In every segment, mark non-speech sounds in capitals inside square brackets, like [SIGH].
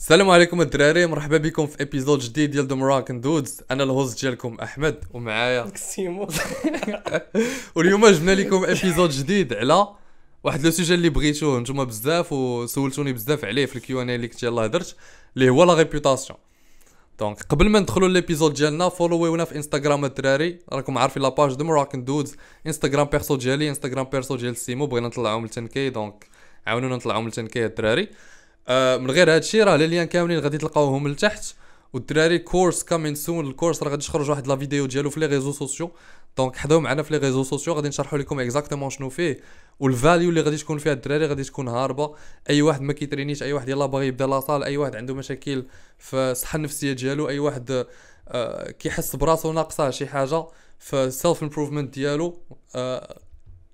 السلام عليكم الدراري مرحبا بكم في ابيزود جديد ديال دو مراكن دودز انا الهوست ديالكم احمد ومعايا [LAUGHS] كسيمو [LAUGHS] واليوم جبنا لكم ابيزود جديد على واحد لو سوجي اللي بغيتوه نتوما بزاف وسولتوني بزاف عليه في الكيو ان اي اللي كنت يلاه درت اللي هو لا ريبيوتاسيون دونك قبل ما ندخلوا ليبيزود ديالنا فولوونا في انستغرام الدراري راكم عارفين لاباج دو مراكن دودز انستغرام بيرسو ديالي انستغرام بيرسو ديال سيمو بغينا نطلعهم ل 10 كي دونك عاونونا نطلعهم ل 10 كي الدراري آه، من غير هادشي راه لي ليان كاملين غادي تلقاوهم لتحت والدراري كورس كامين سون الكورس راه غادي يخرج واحد لا فيديو ديالو في لي ريزو سوسيو دونك حداو معنا في لي ريزو سوسيو غادي نشرحوا لكم اكزاكتومون شنو فيه والفاليو اللي غادي تكون فيها الدراري غادي تكون هاربه اي واحد ما كيترينيش اي واحد يلاه باغي يبدا لاصال اي واحد عنده مشاكل في الصحه النفسيه ديالو اي واحد آه، كيحس براسو ناقصه شي حاجه في سيلف امبروفمنت ديالو آه،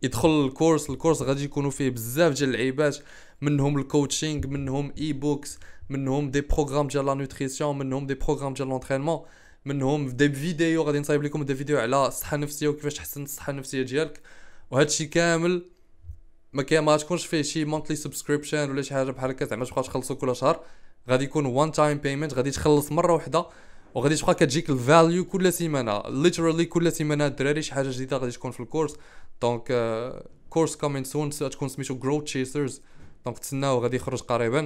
يدخل الكورس الكورس غادي يكونوا فيه بزاف ديال اللعيبات منهم الكوتشينغ منهم اي بوكس منهم دي بروغرام ديال لا نوتريسيون منهم دي بروغرام ديال لونترينمون منهم دي فيديو غادي نصايب لكم دي فيديو على الصحه النفسيه وكيفاش تحسن الصحه النفسيه ديالك وهذا الشيء كامل ما كاين ما تكونش فيه شي مونتلي سبسكريبشن ولا شي حاجه بحال هكا زعما تبقى تخلصو كل شهر غادي يكون وان تايم بيمنت غادي تخلص مره واحده وغادي تبقى كتجيك الفاليو كل سيمانه ليترالي كل سيمانه الدراري شي حاجه جديده غادي تكون في الكورس دونك كورس كومين سون تكون سميتو جروث تشيسرز دونك تسناو غادي يخرج قريبا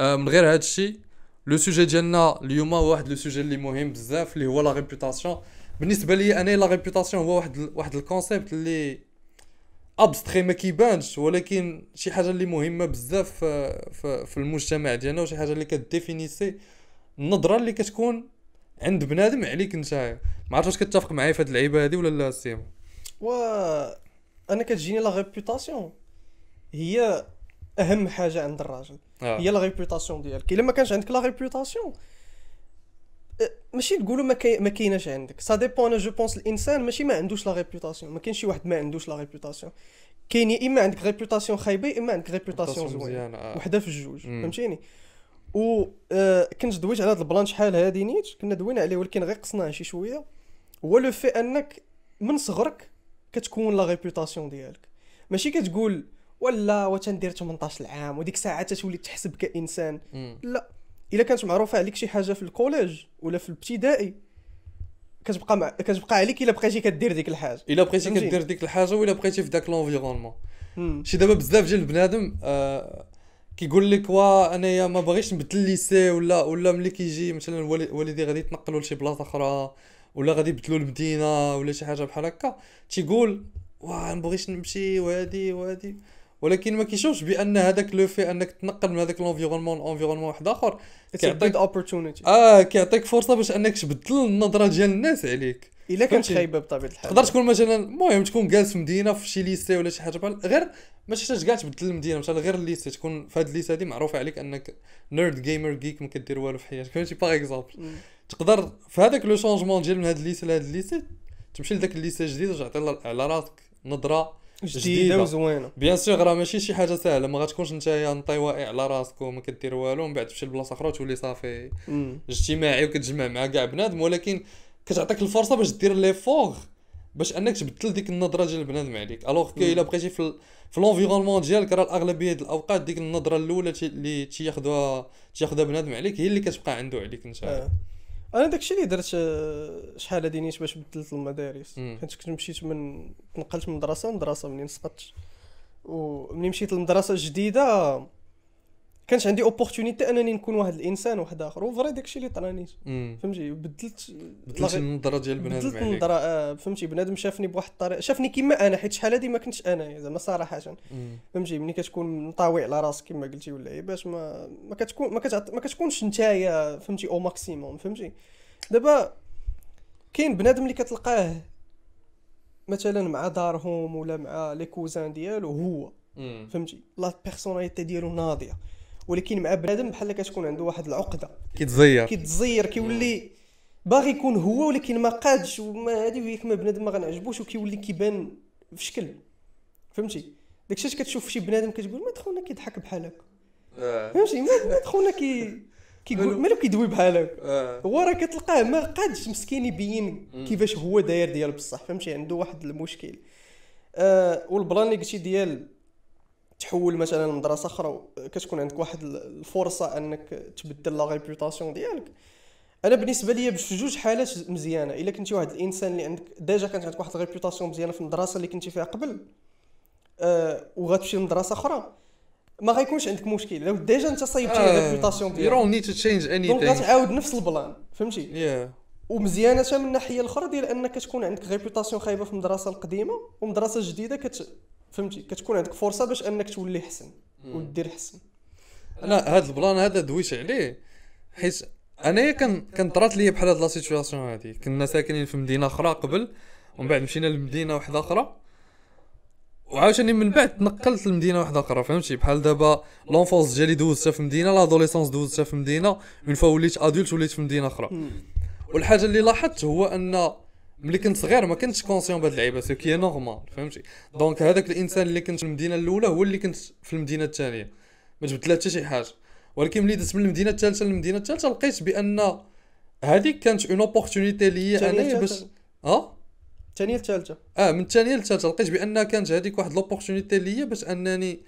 من غير هذا الشيء لو سوجي ديالنا اليوم هو واحد لو سوجي اللي مهم بزاف اللي هو لا ريبوتاسيون بالنسبه لي انا لا ريبوتاسيون هو واحد واحد الكونسيبت اللي ابستخي ما كيبانش ولكن شي حاجه اللي مهمه بزاف في, في, في المجتمع ديالنا وشي حاجه اللي كديفينيسي النظره اللي كتكون عند بنادم عليك انت ما عرفتش واش كتفق معايا في هذه اللعيبه هادي ولا لا سيم و انا كتجيني لا ريبوتاسيون هي اهم حاجه عند الراجل آه. هي لا ريبوتاسيون ديالك الا ما كانش عندك لا أه، ريبوتاسيون ماشي نقولوا ما كي... ما كايناش عندك سا ديبون جو بونس الانسان ماشي ما عندوش لا ريبوتاسيون ما كاينش شي واحد ما عندوش لا ريبوتاسيون كاين يا اما عندك ريبوتاسيون خايبه يا اما عندك ريبوتاسيون زوينه آه. وحده في الجوج فهمتيني و آه كنت دويت على هذا البلان شحال هادي نيت كنا دوينا عليه ولكن غير قصناه شي شويه هو لو في انك من صغرك كتكون لا ريبوتاسيون ديالك ماشي كتقول ولا وتندير 18 عام وديك الساعه تتولي تحسب كانسان لا الا كانت معروفه عليك شي حاجه في الكوليج ولا في الابتدائي كتبقى مع... كتبقى عليك الا بقيتي كدير ديك الحاجه الا بقيتي كدير ديك الحاجه ولا بقيتي في ذاك لونفيرونمون شي دابا بزاف ديال البنادم آه كيقول لك وا انايا ما باغيش نبدل ليسي ولا ولا ملي كيجي مثلا والدي غادي يتنقلوا لشي بلاصه اخرى ولا غادي يبدلوا المدينه ولا شي حاجه بحال هكا تيقول وا ما بغيتش نمشي وهادي وهادي ولكن ما كيشوفش بان هذاك لو في انك تنقل من هذاك لونفيرونمون لونفيرونمون واحد اخر كيعطيك اوبورتونيتي اه كيعطيك فرصه باش انك تبدل النظره ديال الناس عليك الا كانت خايبه بطبيعه الحال تقدر تكون مثلا المهم تكون جالس في مدينه في شي ليسي ولا شي حاجه بحال غير ما تحتاج كاع تبدل المدينه مثلا غير الليسي تكون في هذه الليسي هذه معروفه عليك انك نيرد جيمر جيك ما كدير والو في حياتك فهمتي باغ اكزومبل تقدر في هذاك لو شونجمون ديال من هذه الليسي لهذه الليسي تمشي لذاك الليسي الجديد وتعطي على راسك نظره جديده وزوينه بيان سيغ راه ماشي شي حاجه سهله ما غاتكونش نتايا نطي واقع على راسك وما كدير والو من بعد تمشي لبلاصه اخرى وتولي صافي اجتماعي وكتجمع مع كاع بنادم ولكن كتعطيك الفرصه باش دير لي فوغ باش انك تبدل ديك النظره ديال البنادم عليك الوغ كي الا بقيتي في الأنفيرونمون في لونفيرونمون ديالك راه الاغلبيه ديال الاوقات ديك النظره الاولى اللي تياخذها تياخذها بنادم عليك هي اللي كتبقى عنده عليك انت آه. انا داكشي اللي درت آه، شحال هادي نيت باش بدلت المدارس حيت كنت مشيت من تنقلت من مدرسه لمدرسه منين سقطت ومني مشيت للمدرسه الجديده كانش عندي اوبورتونيتي انني نكون واحد الانسان واحد اخر وفري داكشي اللي طرا فهمتي بدلت بدلت النظره ديال بنادم بدلت النظره آه فهمتي بنادم شافني بواحد الطريقه شافني كما انا حيت شحال هادي ما كنتش انا يعني زعما صراحه فهمتي ملي كتكون مطاوي على راسك كما قلتي إيه، باش ما ما كتكون ما, كتعط... ما كتكونش نتايا فهمتي او ماكسيموم فهمتي دابا كاين بنادم اللي كتلقاه مثلا مع دارهم ولا مع لي كوزان ديالو هو فهمتي لا بيرسوناليتي ديالو ناضيه ولكن مع بنادم بحال كتكون عنده واحد العقده كيتزير كيتزير كيولي باغي يكون هو ولكن ما قادش وما هادي وياك ما بنادم ما غنعجبوش وكيولي كيبان في شكل فهمتي داك اش كتشوف شي بنادم كتقول ما تخونا كيضحك بحال هكا آه. فهمتي ما تخونا كي كيقول مالو كيدوي بحال هكا آه. هو راه كتلقاه ما قادش مسكين يبين كيفاش هو داير ديال بصح فهمتي عنده واحد المشكل آه والبلان اللي قلتي ديال تحول مثلا لمدرسه اخرى كتكون عندك واحد الفرصه انك تبدل لا ريبوتاسيون ديالك انا بالنسبه ليا في جوج حالات مزيانه الا كنتي واحد الانسان اللي عندك ديجا كانت عندك واحد ريبيوتاسيون مزيانه في المدرسه اللي كنتي فيها قبل آه وغتمشي لمدرسه اخرى ما غيكونش عندك مشكل لو ديجا انت صايبتي آه. الريبوتاسيون ديالك يو نيد تو تشينج اني دونك غتعاود نفس البلان فهمتي yeah. ومزيانه من الناحيه الاخرى ديال انك تكون عندك ريبوتاسيون خايبه في المدرسه القديمه ومدرسه جديده كت فهمتي كتكون عندك فرصه باش انك تولي حسن ودير حسن انا هذا البلان هذا دويش عليه حيت انايا كان كان طرات لي بحال هاد لا سيتوياسيون هادي كنا ساكنين في مدينه اخرى قبل ومن بعد مشينا لمدينه واحده اخرى وعاوتاني من بعد تنقلت لمدينه واحده اخرى فهمتي بحال دابا لونفونس ديالي دوزتها في مدينه لادوليسونس دوزتها في مدينه اون فوا وليت ادولت وليت في مدينه اخرى والحاجه اللي لاحظت هو ان ملي كنت صغير ما كنتش كونسيون بهاد اللعيبه سو كي نورمال فهمتي دونك هذاك الانسان اللي كنت في المدينه الاولى هو اللي كنت في المدينه الثانيه ما تبدلات حتى شي حاجه ولكن ملي درت من المدينه الثالثه للمدينه الثالثه لقيت بان هذيك كانت اون اوبورتونيتي ليا انا باش اه الثانيه الثالثه اه من الثانيه للثالثه لقيت بان كانت هذيك واحد لوبورتونيتي ليا باش انني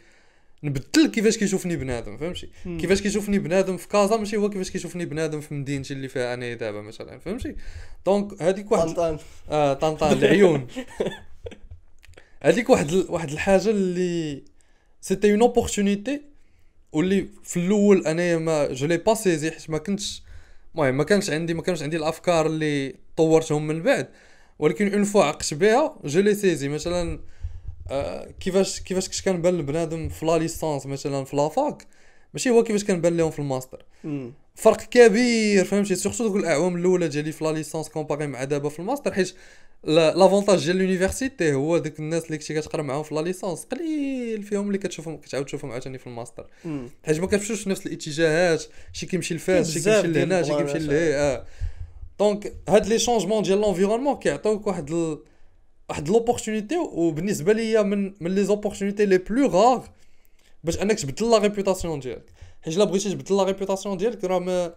نبدل كيفاش كيشوفني بنادم فهمتي كيفاش كيشوفني بنادم في كازا ماشي هو كيفاش كيشوفني بنادم في مدينتي اللي فيها انا دابا مثلا فهمتي دونك هذيك واحد طنطان اه طنطان العيون [LAUGHS] هذيك واحد واحد الحاجه اللي سيتي اون اوبورتونيتي واللي في الاول انايا ما جو لي با سيزي حيت ما كنتش المهم ما كانش عندي ما كانش عندي الافكار اللي طورتهم من بعد ولكن اون فوا عقت بها جو لي سيزي مثلا آه، كيفاش كيفاش كش كنبان لبنادم في لا ليسونس مثلا في لافاك ماشي هو كيفاش كنبان لهم في الماستر فرق كبير فهمتي سورتو دوك الاعوام آه، الاولى ديالي في لا ليسونس كومباري مع دابا في الماستر حيت لافونتاج ديال لونيفرسيتي هو ديك الناس اللي كنتي كتقرا معاهم في لا ليسونس قليل فيهم اللي كتشوفهم كتعاود تشوفهم عاوتاني في الماستر حيت ما كتمشوش نفس الاتجاهات شي كيمشي لفاس شي كيمشي لهنا شي كيمشي لهيه اه دونك آه. هاد لي شونجمون ديال لونفيرونمون كيعطيوك واحد واحد لوبورتونيتي وبالنسبه ليا من من لي زوبورتونيتي لي بلو غار باش انك تبدل لا ريبوتاسيون ديالك حيت الا بغيتي تبدل لا ريبوتاسيون ديالك راه ما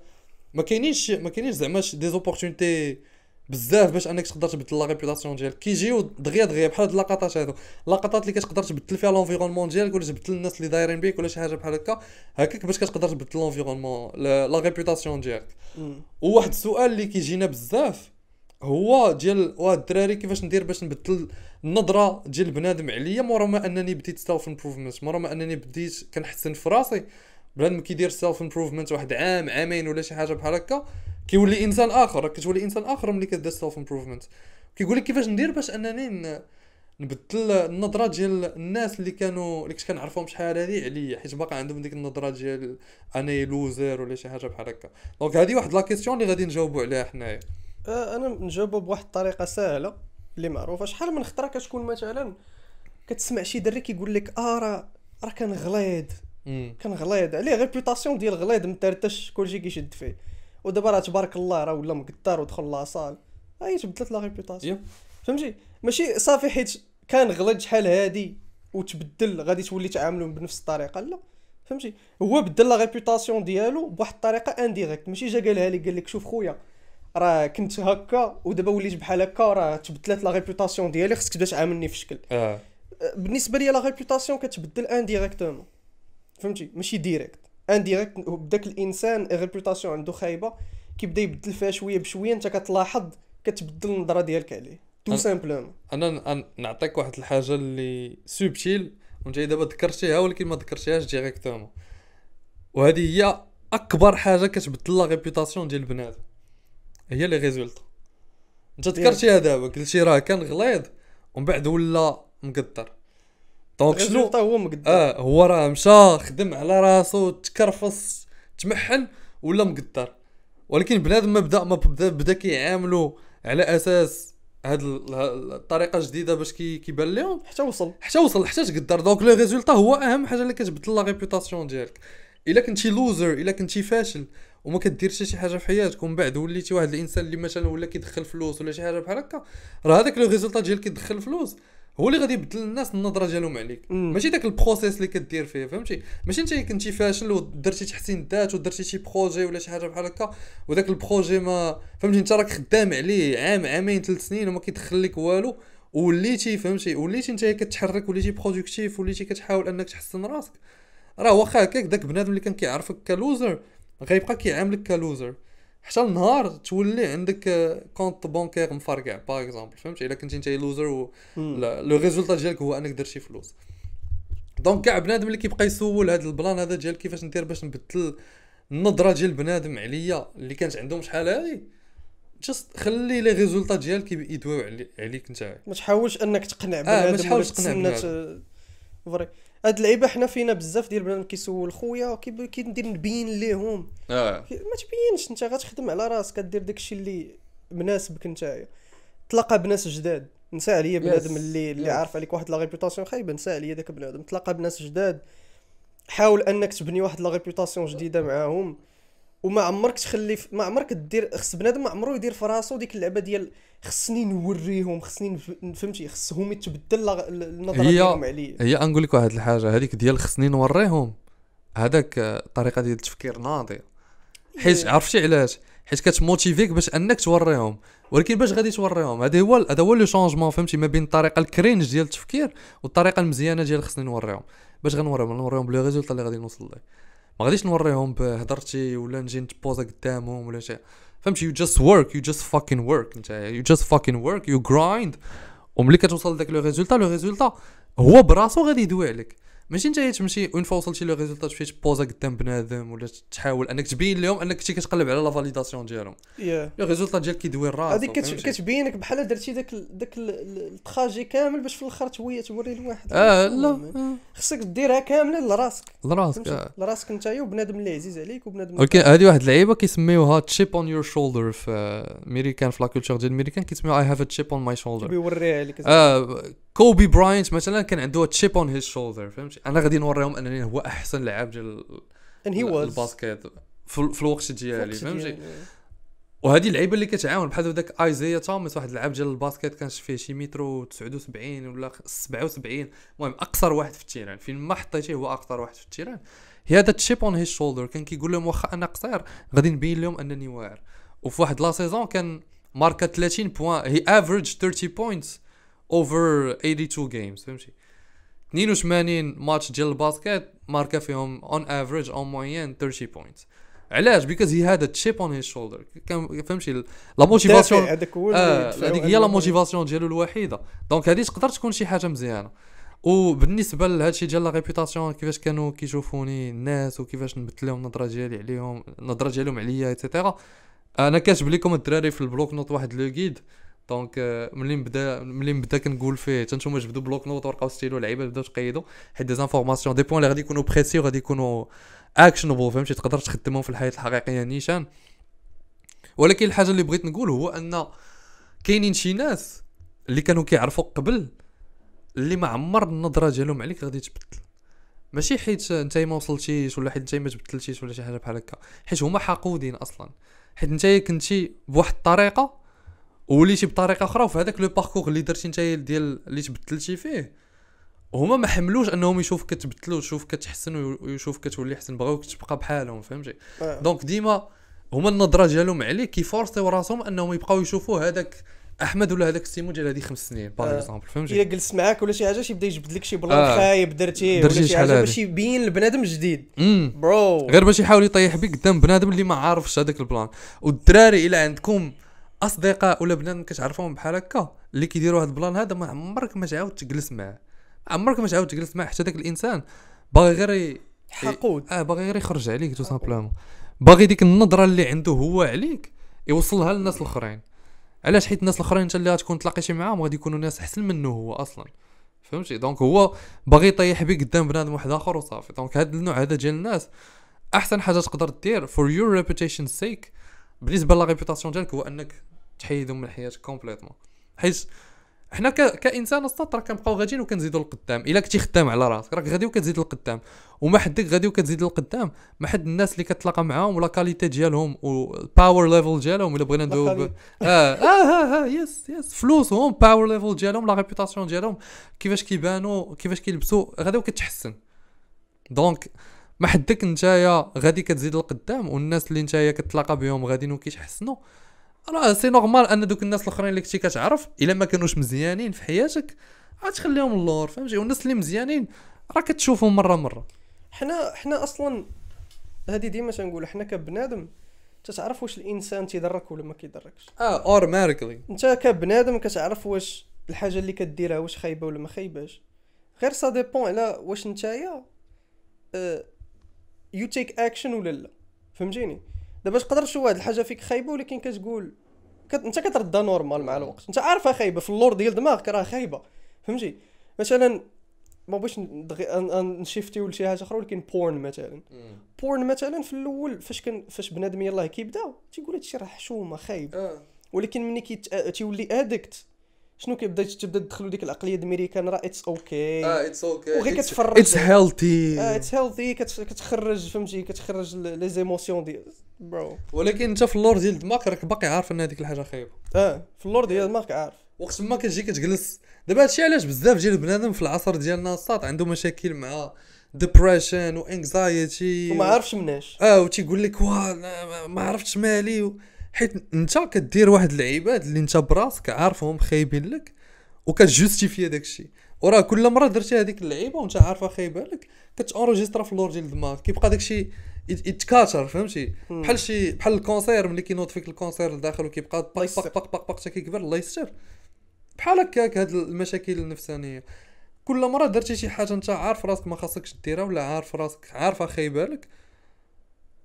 ما كاينينش ما كاينينش زعما دي زوبورتونيتي بزاف باش انك تقدر تبدل لا ريبوتاسيون ديالك كيجيو دغيا دغيا بحال هاد اللقطات هادو اللقطات اللي كتقدر تبدل فيها لونفيرونمون ديالك ولا تبدل الناس اللي دايرين بيك ولا شي حاجه بحال هكا هكاك باش كتقدر تبدل لونفيرونمون لا ريبوتاسيون ديالك وواحد السؤال اللي كيجينا بزاف هو ديال واه الدراري كيفاش ندير باش نبدل النظره ديال بنادم عليا مورا ما انني بديت سيلف امبروفمنت مورا ما انني بديت كنحسن في راسي بنادم كيدير سيلف امبروفمنت واحد عام عامين ولا شي حاجه بحال هكا كيولي انسان اخر كتولي انسان اخر ملي كدير سيلف امبروفمنت كيقول لك كيفاش ندير باش انني نبدل النظره ديال الناس اللي كانوا اللي كنت كنعرفهم شحال هادي عليا حيت باقا عندهم ديك النظره ديال انا لوزر ولا شي حاجه بحال هكا دونك هذه واحد لا كيسيون اللي غادي نجاوبوا عليها حنايا آه انا نجاوبه بواحد الطريقه سهله اللي معروفه شحال من خطره كتكون مثلا كتسمع شي دري كيقول لك اه راه راه كان غليظ عليه ريبوتاسيون ديال غليظ مترتش كلشي كيشد فيه ودابا راه تبارك الله راه ولا مقدر ودخل لاصال آه، هاي تبدلت لا ريبوتاسيون فهمتي ماشي صافي حيت كان غلط شحال هادي وتبدل غادي تولي تعاملهم بنفس الطريقه لا فهمتي هو بدل لا ريبوتاسيون ديالو بواحد الطريقه انديريكت ماشي جا قالها لك قال لك شوف خويا راه كنت هكا ودابا وليت بحال هكا راه تبدلات لا ريبوتاسيون ديالي خصك تبدا تعاملني في شكل آه. بالنسبه لي لا ريبوتاسيون كتبدل انديريكتومون فهمتي ماشي ديريكت انديريكت بداك الانسان ريبوتاسيون عنده خايبه كيبدا يبدل فيها شويه بشويه انت كتلاحظ كتبدل النظره ديالك عليه تو سامبلومون انا, أنا نعطيك واحد الحاجه اللي سوبتيل وانت دابا ذكرتيها ولكن ما ذكرتيهاش ديريكتومون وهذه هي اكبر حاجه كتبدل لا ريبوتاسيون ديال بنادم هي لي ريزولطا انت تذكرتيها دابا قلتي راه كان غليظ ومن بعد ولا مقدر دونك شنو هو مقدر اه هو راه مشى خدم على راسو تكرفص تمحن ولا مقدر ولكن بنادم ما بدا ما بدا بدا كيعاملو على اساس هاد الطريقه الجديده باش كيبان لهم حتى وصل حتى وصل حتى تقدر دونك لو ريزولطا هو اهم حاجه اللي كتبدل لا ريبوتاسيون ديالك الا كنتي لوزر الا كنتي فاشل وما كديرش شي حاجه في حياتك ومن بعد وليتي واحد الانسان اللي مثلا ولا كيدخل فلوس ولا شي حاجه بحال هكا راه هذاك لو ريزولتا ديال كيدخل فلوس هو اللي غادي يبدل الناس النظره ديالهم عليك ماشي داك البروسيس اللي كدير فيه فهمتي ماشي انت كنتي فاشل ودرتي تحسين الذات ودرتي شي بروجي ولا شي حاجه بحال هكا وداك البروجي ما فهمتي انت راك خدام عليه عام عامين ثلاث سنين وما كيدخل لك والو وليتي فهمتي وليتي انت كتحرك وليتي برودكتيف وليتي كتحاول انك تحسن راسك راه واخا هكاك داك بنادم اللي كان كيعرفك كلوزر غيبقى كيعاملك كلوزر حتى النهار تولي عندك كونت بونكير مفرقع باغ اكزومبل فهمتي الا كنتي انت لوزر لو ريزولتا ديالك هو انك درتي فلوس دونك كاع بنادم اللي كيبقى يسول هذا البلان هذا ديال كيفاش ندير باش نبدل النظره ديال بنادم عليا اللي كانت عندهم شحال هذه جست خلي لي ريزولتا ديالك يدويو عليك انت ما تحاولش انك تقنع بنادم آه ما تحاولش تقنع بنادم فري هاد اللعيبه حنا فينا بزاف ديال البنات كيسول خويا كندير نبين ليهم آه. ما تبينش انت غتخدم على راسك كدير داكشي اللي مناسبك نتايا تلاقى بناس جداد نسى عليا بنادم اللي اللي عارف عليك واحد لا ريبوتاسيون خايبه نسى عليا داك بنادم تلاقى بناس جداد حاول انك تبني واحد لا ريبوتاسيون جديده معاهم وما عمرك تخلي ف... ما عمرك دير خص بنادم ما عمرو يدير في راسو ديك اللعبه ديال خصني نوريهم خصني فهمتي خصهم يتبدل النظره ديالهم عليا هي غنقول لك واحد الحاجه هذيك ديال خصني نوريهم هذاك الطريقه آه، ديال التفكير ناضي حيت إيه. عرفتي علاش حيت كتموتيفيك باش انك توريهم ولكن باش غادي توريهم هذا هو هذا هو لو شونجمون فهمتي ما بين الطريقه الكرينج ديال التفكير والطريقه المزيانه ديال خصني نوريهم باش غنوريهم نوريهم بلو ريزولتا اللي غادي نوصل ليه ما غاديش نوريهم بهضرتي ولا نجي نتبوزا قدامهم ولا شي فهمتي يو جاست ورك يو جاست فاكين ورك انت يو جاست فاكين ورك يو جرايند وملي كتوصل لذاك لو ريزولتا لو ريزولتا هو براسو غادي يدوي عليك ماشي انت تمشي اون فوا وصلتي لو ريزولتا تمشي تبوزا قدام بنادم ولا تحاول انك تبين لهم انك كنتي كتقلب على لا فاليداسيون ديالهم لو ريزولتا ديالك كيدوي الراس هذيك كتبينك بحال درتي داك داك التراجي كامل باش في الاخر توي توري لواحد اه لا خصك ديرها كامله لراسك لراسك آه. لراسك انت وبنادم اللي عزيز عليك وبنادم اوكي هذه واحد اللعيبه كيسميوها تشيب اون يور شولدر في ميريكان في لا كولتور ديال ميريكان كيسميوها اي هاف تشيب اون ماي شولدر كيوريها عليك اه كوبي براينت مثلا كان عنده تشيب اون هيز شولدر فهمت انا غادي نوريهم انني هو احسن لاعب ديال الباسكيت في الوقت ديالي فهمتي وهذه اللعيبه اللي كتعاون بحال ذاك ايزيا توماس واحد اللاعب ديال الباسكيت كان فيه شي مترو 79 ولا 77 المهم اقصر واحد في التيران فين ما حطيتيه هو اقصر واحد في التيران هي هذا تشيب اون هيز شولدر كان كيقول لهم واخا انا قصير غادي نبين لهم انني واعر وفي واحد لا سيزون كان ماركا 30 بوان هي افريج 30 بوينتس اوفر 82 جيمز فهمتي 82 ماتش ديال الباسكيت ماركا فيهم اون افريج اون موين 30 بوينت علاش بيكوز هي هاد تشيب اون هيز شولدر فهمتي لا موتيفاسيون هذاك هو آه، هذيك هي لا موتيفاسيون ديالو الوحيده دونك هذه تقدر تكون شي حاجه مزيانه وبالنسبه لهادشي ديال لا ريبوتاسيون كيفاش كانوا كيشوفوني الناس وكيفاش نبت لهم النظره ديالي عليهم النظره ديالهم عليا ايتترا انا كاتب لكم الدراري في البلوك نوت واحد لو دونك آه، ملي بدا ملي بدا كنقول فيه حتى نتوما جبدوا بلوك نوت ورقه وستيلو لعيبه بداو تقيدوا حيت دي زانفورماسيون دي بوين اللي غادي يكونوا بريسي وغادي يكونوا اكشنبل فهمتي تقدر تخدمهم في الحياه الحقيقيه نيشان ولكن الحاجه اللي بغيت نقول هو ان كاينين شي ناس اللي كانوا كيعرفوا قبل اللي ما عمر النظره ديالهم عليك غادي تبدل ماشي حيت انت ما وصلتيش ولا حيت انت ما تبدلتيش ولا شي حاجه بحال هكا حيت هما حقودين اصلا حيت انت كنتي بواحد الطريقه وليتي بطريقه اخرى وفي هذاك لو باركور اللي درتي انت ديال اللي تبدلتي فيه هما ما حملوش انهم يشوفوك كتبدل ويشوفوك كتحسن ويشوف كتولي احسن بغاوك تبقى بحالهم فهمتي آه. دونك ديما هما النظره ديالهم عليك كيفورسيو راسهم انهم يبقاو يشوفوا هذاك احمد ولا هذاك السيمو ديال هذه خمس سنين باغ اكزومبل آه. فهمتي الا جلس معاك ولا شي حاجه شي بدا يجبد لك شي بلان آه. خايب درتيه ولا شي حاجه باش يبين لبنادم جديد مم. برو غير باش يحاول يطيح بك قدام بنادم اللي ما عارفش هذاك البلان والدراري الا عندكم اصدقاء ولا بنان كتعرفهم بحال هكا اللي كيديروا هاد البلان هذا ما عمرك ما تعاود تجلس معاه عمرك ما تعاود تجلس معاه حتى داك الانسان باغي غير حقود اه باغي غير يخرج عليك تو سامبلومون باغي ديك النظره اللي عنده هو عليك يوصلها للناس الاخرين علاش حيت الناس الاخرين انت اللي غتكون تلاقيتي معاهم غادي يكونوا ناس احسن منه هو اصلا فهمتي دونك هو باغي يطيح بك قدام بنادم واحد اخر وصافي دونك هذا النوع هذا ديال الناس احسن حاجه تقدر دير فور يور ريبوتيشن سيك بالنسبه لا ريبوتاسيون ديالك هو انك تحيدهم من حياتك كومبليتوم حيت حنا ك... كانسان اصطات راه كنبقاو غاديين وكنزيدوا لقدام الا كنتي خدام على راسك راك غادي وكتزيد لقدام وما حدك غادي وكتزيد لقدام ما حد الناس اللي كتلاقى معاهم ولا كاليتي ديالهم والباور ليفل ديالهم الا بغينا ندوب ب... آه. آه, آه, اه يس آه، يس فلوسهم باور ليفل ديالهم لا ريبوتاسيون ديالهم كيفاش كيبانوا كيفاش كيلبسوا غادي وكتحسن دونك ما حدك نتايا غادي كتزيد لقدام والناس اللي نتايا كتلاقى بهم غاديين وكيتحسنوا راه سي نورمال ان دوك الناس الاخرين اللي كنتي كتعرف الا ما كانوش مزيانين في حياتك غتخليهم اللور فهمتي والناس اللي مزيانين راه كتشوفهم مره مره حنا حنا اصلا هذه ديما تنقول حنا كبنادم تتعرف واش الانسان تيضرك ولا ما كيضركش اه اورماتيكلي انت كبنادم كتعرف واش الحاجه اللي كديرها واش خايبه ولا ما خايباش غير سا ديبون على واش نتايا يو تيك اكشن ولا لا فهمتيني دابا تقدر تشوف واحد الحاجه فيك خايبه ولكن كتقول كت... انت كتردها نورمال مع الوقت انت عارفها خايبه في اللور ديال دماغك راه خايبه فهمتي مثلا ما بغيتش ندغي... نشيفتيو لشي حاجه اخرى ولكن بورن مثلا بورن مثلا في الاول فاش كان فاش بنادم يلاه كيبدا تيقول هادشي راه حشومه خايب آه. ولكن ملي كيولي تيولي ادكت شنو كيبدا تبدا تدخلوا ديك العقليه الامريكان راه اتس اوكي اه اتس اوكي وغير كتفرج اتس هيلثي اه اتس هيلثي كتخرج فهمتي كتخرج لي زيموسيون ديال برو ولكن انت في اللور ديال دماغك راك باقي عارف ان هذيك الحاجه خايبه اه في اللور ديال دماغك عارف وقت ما كتجي كتجلس دابا هادشي علاش بزاف ديال البنادم في العصر ديالنا الساط عنده مشاكل مع ديبريشن وانكزايتي وما عرفش مناش اه وتيقول لك واه ما عرفتش مالي و... حيت انت كدير واحد العباد اللي انت براسك عارفهم خايبين لك وكتجوستيفي داك الشيء وراه كل مره درتي هذيك اللعيبه وانت عارفه خايبه لك كتونجسترا في اللور ديال دماغك كيبقى داك الشيء يتكاثر فهمتي بحال شي بحال الكونسير ملي كينوض فيك الكونسير لداخل وكيبقى باك باك باك باك حتى كيكبر الله يستر بحال هكاك هاد المشاكل النفسانيه كل مره درتي شي حاجه انت عارف راسك ما خاصكش ديرها ولا عارف راسك عارفه خايبه لك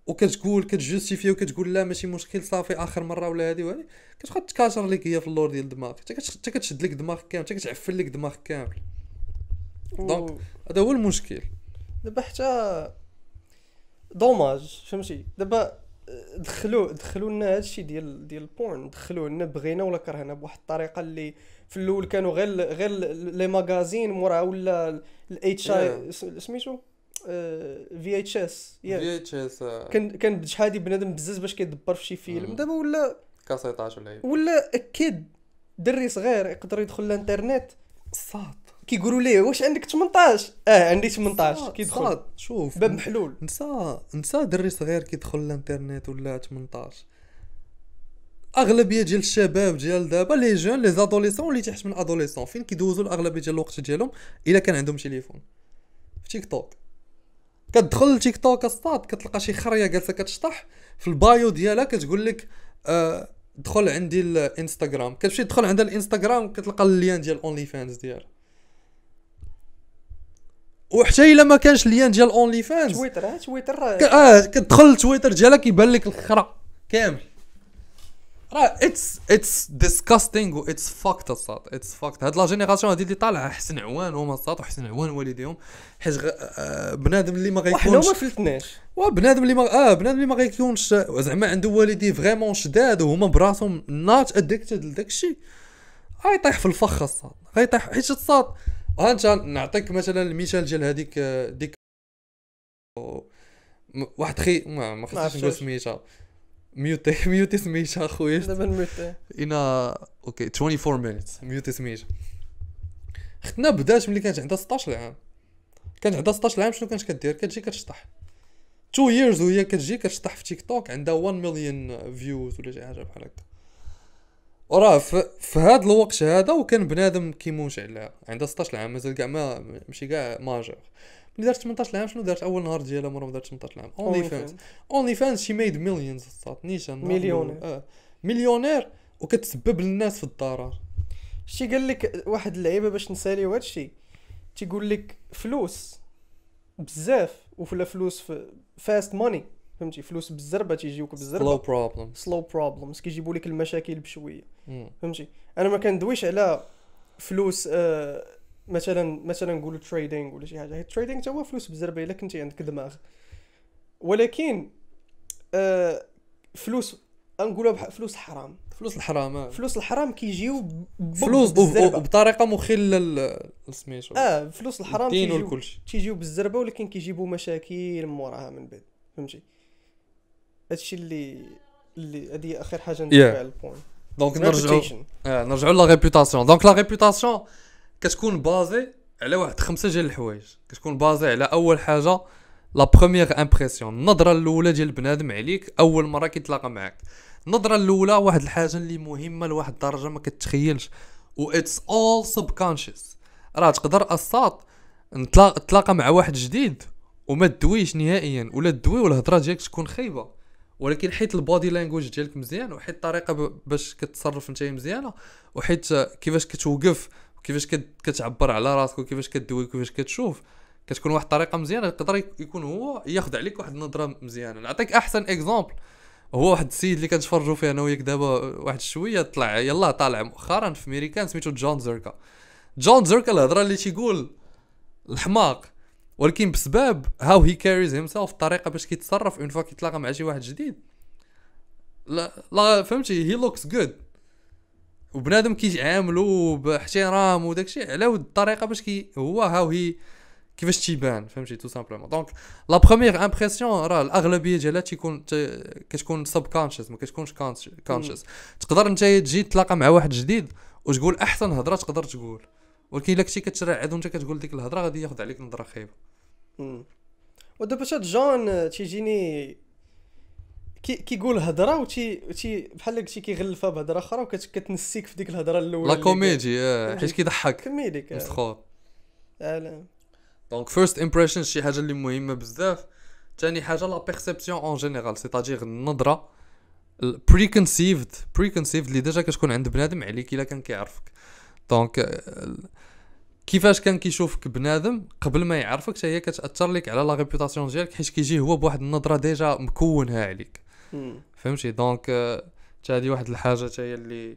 وكتقول كتجوستيفي وكتقول لا ماشي مشكل صافي اخر مره ولا هذه وهذه كتبقى تكاشر لك هي في اللور ديال الدماغ حتى كتشد لك دماغك كامل حتى كتعفن لك دماغك كامل دونك oh. هذا هو المشكل دابا حتى دوماج فهمتي دابا دخلوا آه، دخلوا لنا هذا الشيء ديال ديال البورن دخلوه لنا بغينا ولا كرهنا بواحد الطريقه اللي في الاول كانوا غير غير لي ماغازين مورا ولا الاتش اي سميتو في اتش اس في اتش اس كان كان بشحال بنادم بزاف باش كيدبر في شي فيلم دابا ولا كاسيطاج ولا ولا اكيد دري صغير يقدر يدخل الانترنت صاد كيقولوا ليه واش عندك 18 اه عندي 18 كيدخل شوف باب محلول نسى نسى دري صغير كيدخل الانترنت ولا 18 اغلبيه ديال الشباب ديال دابا لي جون لي زادوليسون اللي تحت من ادوليسون فين كيدوزوا الاغلبيه ديال الوقت ديالهم الا كان عندهم تليفون في تيك توك كتدخل لتيك توك اصطاد كتلقى شي خريه جالسه كتشطح في البايو ديالها كتقول لك آه دخل عندي الانستغرام كتمشي تدخل عند الانستغرام كتلقى الليان ديال اونلي فانز ديالها وحتى الا ما كانش الليان ديال اونلي فانز تويتر ها تويتر اه كتدخل لتويتر ديالها كيبان لك الخرا كامل راه اتس اتس ديسكاستينغ اتس فاكت الصاط اتس فاكت هاد لا جينيراسيون هادي اللي طالعه حسن عوان هما الصاط وحسن عوان والديهم حيت غ... آه، بنادم اللي ما غيكونش وحنا ما فلتناش بنادم اللي ما اه بنادم اللي ما غيكونش زعما عنده والديه فريمون شداد وهما براسهم نات اديكتد لداك الشيء غيطيح في الفخ الصاط غيطيح حيت الصاط انت نعطيك مثلا المثال ديال هذيك ديك واحد خي ما, ما خصنيش نقول سميتها ميوتي ميوتي سميش اخويا دابا ميوتي انا اوكي 24 مينيت ميوتي سميش اختنا بدات ملي كانت عندها 16 عام كانت عندها 16 عام شنو كانت كدير كتجي كتشطح 2 ييرز وهي كتجي كتشطح في تيك توك عندها 1 مليون فيوز ولا شي حاجه بحال هكا وراه في هاد الوقت هذا وكان بنادم كيموش عليها عندها 16 عام مازال كاع ما ماشي كاع ماجور ملي دارت 18 عام شنو دارت اول نهار ديالها مورا ما دارت 18 عام اونلي فانز اونلي فانز شي ميد مليونز نيشان مليونير مليونير وكتسبب للناس في الضرر شي قال لك واحد اللعيبه باش نساليو هذا الشيء تيقول لك فلوس بزاف وفلا فلوس فاست ماني فهمتي فلوس بالزربه تيجيوك بالزربه سلو بروبلم سلو بروبلم كيجيبوا لك المشاكل بشويه فهمتي انا ما كندويش على فلوس آه مثلا مثلا نقولوا تريدينغ ولا شي حاجه تريدينغ تا هو فلوس بزربه الا كنتي عندك دماغ ولكن آه فلوس نقولها بح... فلوس حرام فلوس الحرام آه. فلوس الحرام كيجيو فلوس بطريقه مخله لسميتو اه فلوس الحرام كيجيو تيجيو بالزربه ولكن كيجيبوا مشاكل من وراها من بعد فهمتي هادشي اللي اللي هذه اخر حاجه ندير yeah. على البوين دونك نرجعوا اه نرجعوا لا ريبوتاسيون دونك لا ريبوتاسيون كتكون بازي على واحد خمسه ديال الحوايج كتكون بازي على اول حاجه لا بروميير امبرسيون النظره الاولى ديال بنادم عليك اول مره كيتلاقى معاك النظره الاولى واحد الحاجه اللي مهمه لواحد الدرجه ما كتخيلش و اتس اول سبكونشس راه تقدر اصاط نتلاقى مع واحد جديد وما تدويش نهائيا ولا تدوي والهضره ديالك تكون خايبه ولكن حيت البودي لانجويج ديالك مزيان وحيت الطريقه باش كتصرف انت مزيانه وحيت كيفاش كتوقف كيفاش كتعبر على راسك وكيفاش كدوي وكيفاش كتشوف كتكون واحد الطريقه مزيانه يقدر يكون هو ياخذ عليك واحد النظره مزيانه نعطيك احسن اكزومبل هو واحد السيد اللي كنتفرجوا فيه انا وياك دابا واحد شويه طلع يلا طالع مؤخرا في ميريكان سميتو جون زيركا جون زيركا الهضره اللي تيقول الحماق ولكن بسبب هاو هي كاريز هيمسيلف الطريقه باش كيتصرف اون فوا كيتلاقى مع شي واحد جديد لا لا فهمتي هي لوكس جود وبنادم كيتعاملوا باحترام وداك الشيء على ود الطريقه باش كي هو هاو هي كيفاش تيبان فهمتي تو سامبلومون دونك لا بروميير امبرسيون راه الاغلبيه ديالها تيكون كتكون سب كونشس ما كتكونش كونشس تقدر انت تجي تلاقى مع واحد جديد وتقول احسن هضره تقدر تقول ولكن الا كنتي كترعد وانت كتقول ديك الهضره غادي ياخذ عليك نظره خايبه ودابا شاد جون تيجيني كيقول هضره وتي تي بحال قلتي كيغلفها بهضره اخرى وكتنسيك في ديك الهضره الاولى لا كوميدي آه، حيت كيضحك كوميديك مسخور دونك فيرست امبريشن شي حاجه اللي مهمه بزاف ثاني حاجه لا بيرسيبسيون اون جينيرال سيتاجير النظره البري كونسيفد بري كونسيفد اللي ديجا كتكون عند بنادم عليك الا كان كيعرفك دونك كيفاش كان كيشوفك بنادم قبل ما يعرفك حتى هي كتاثر لك على لا ريبوتاسيون ديالك حيت كيجي هو بواحد النظره ديجا مكونها عليك فهمتي دونك حتى آه، هذه واحد الحاجه حتى هي اللي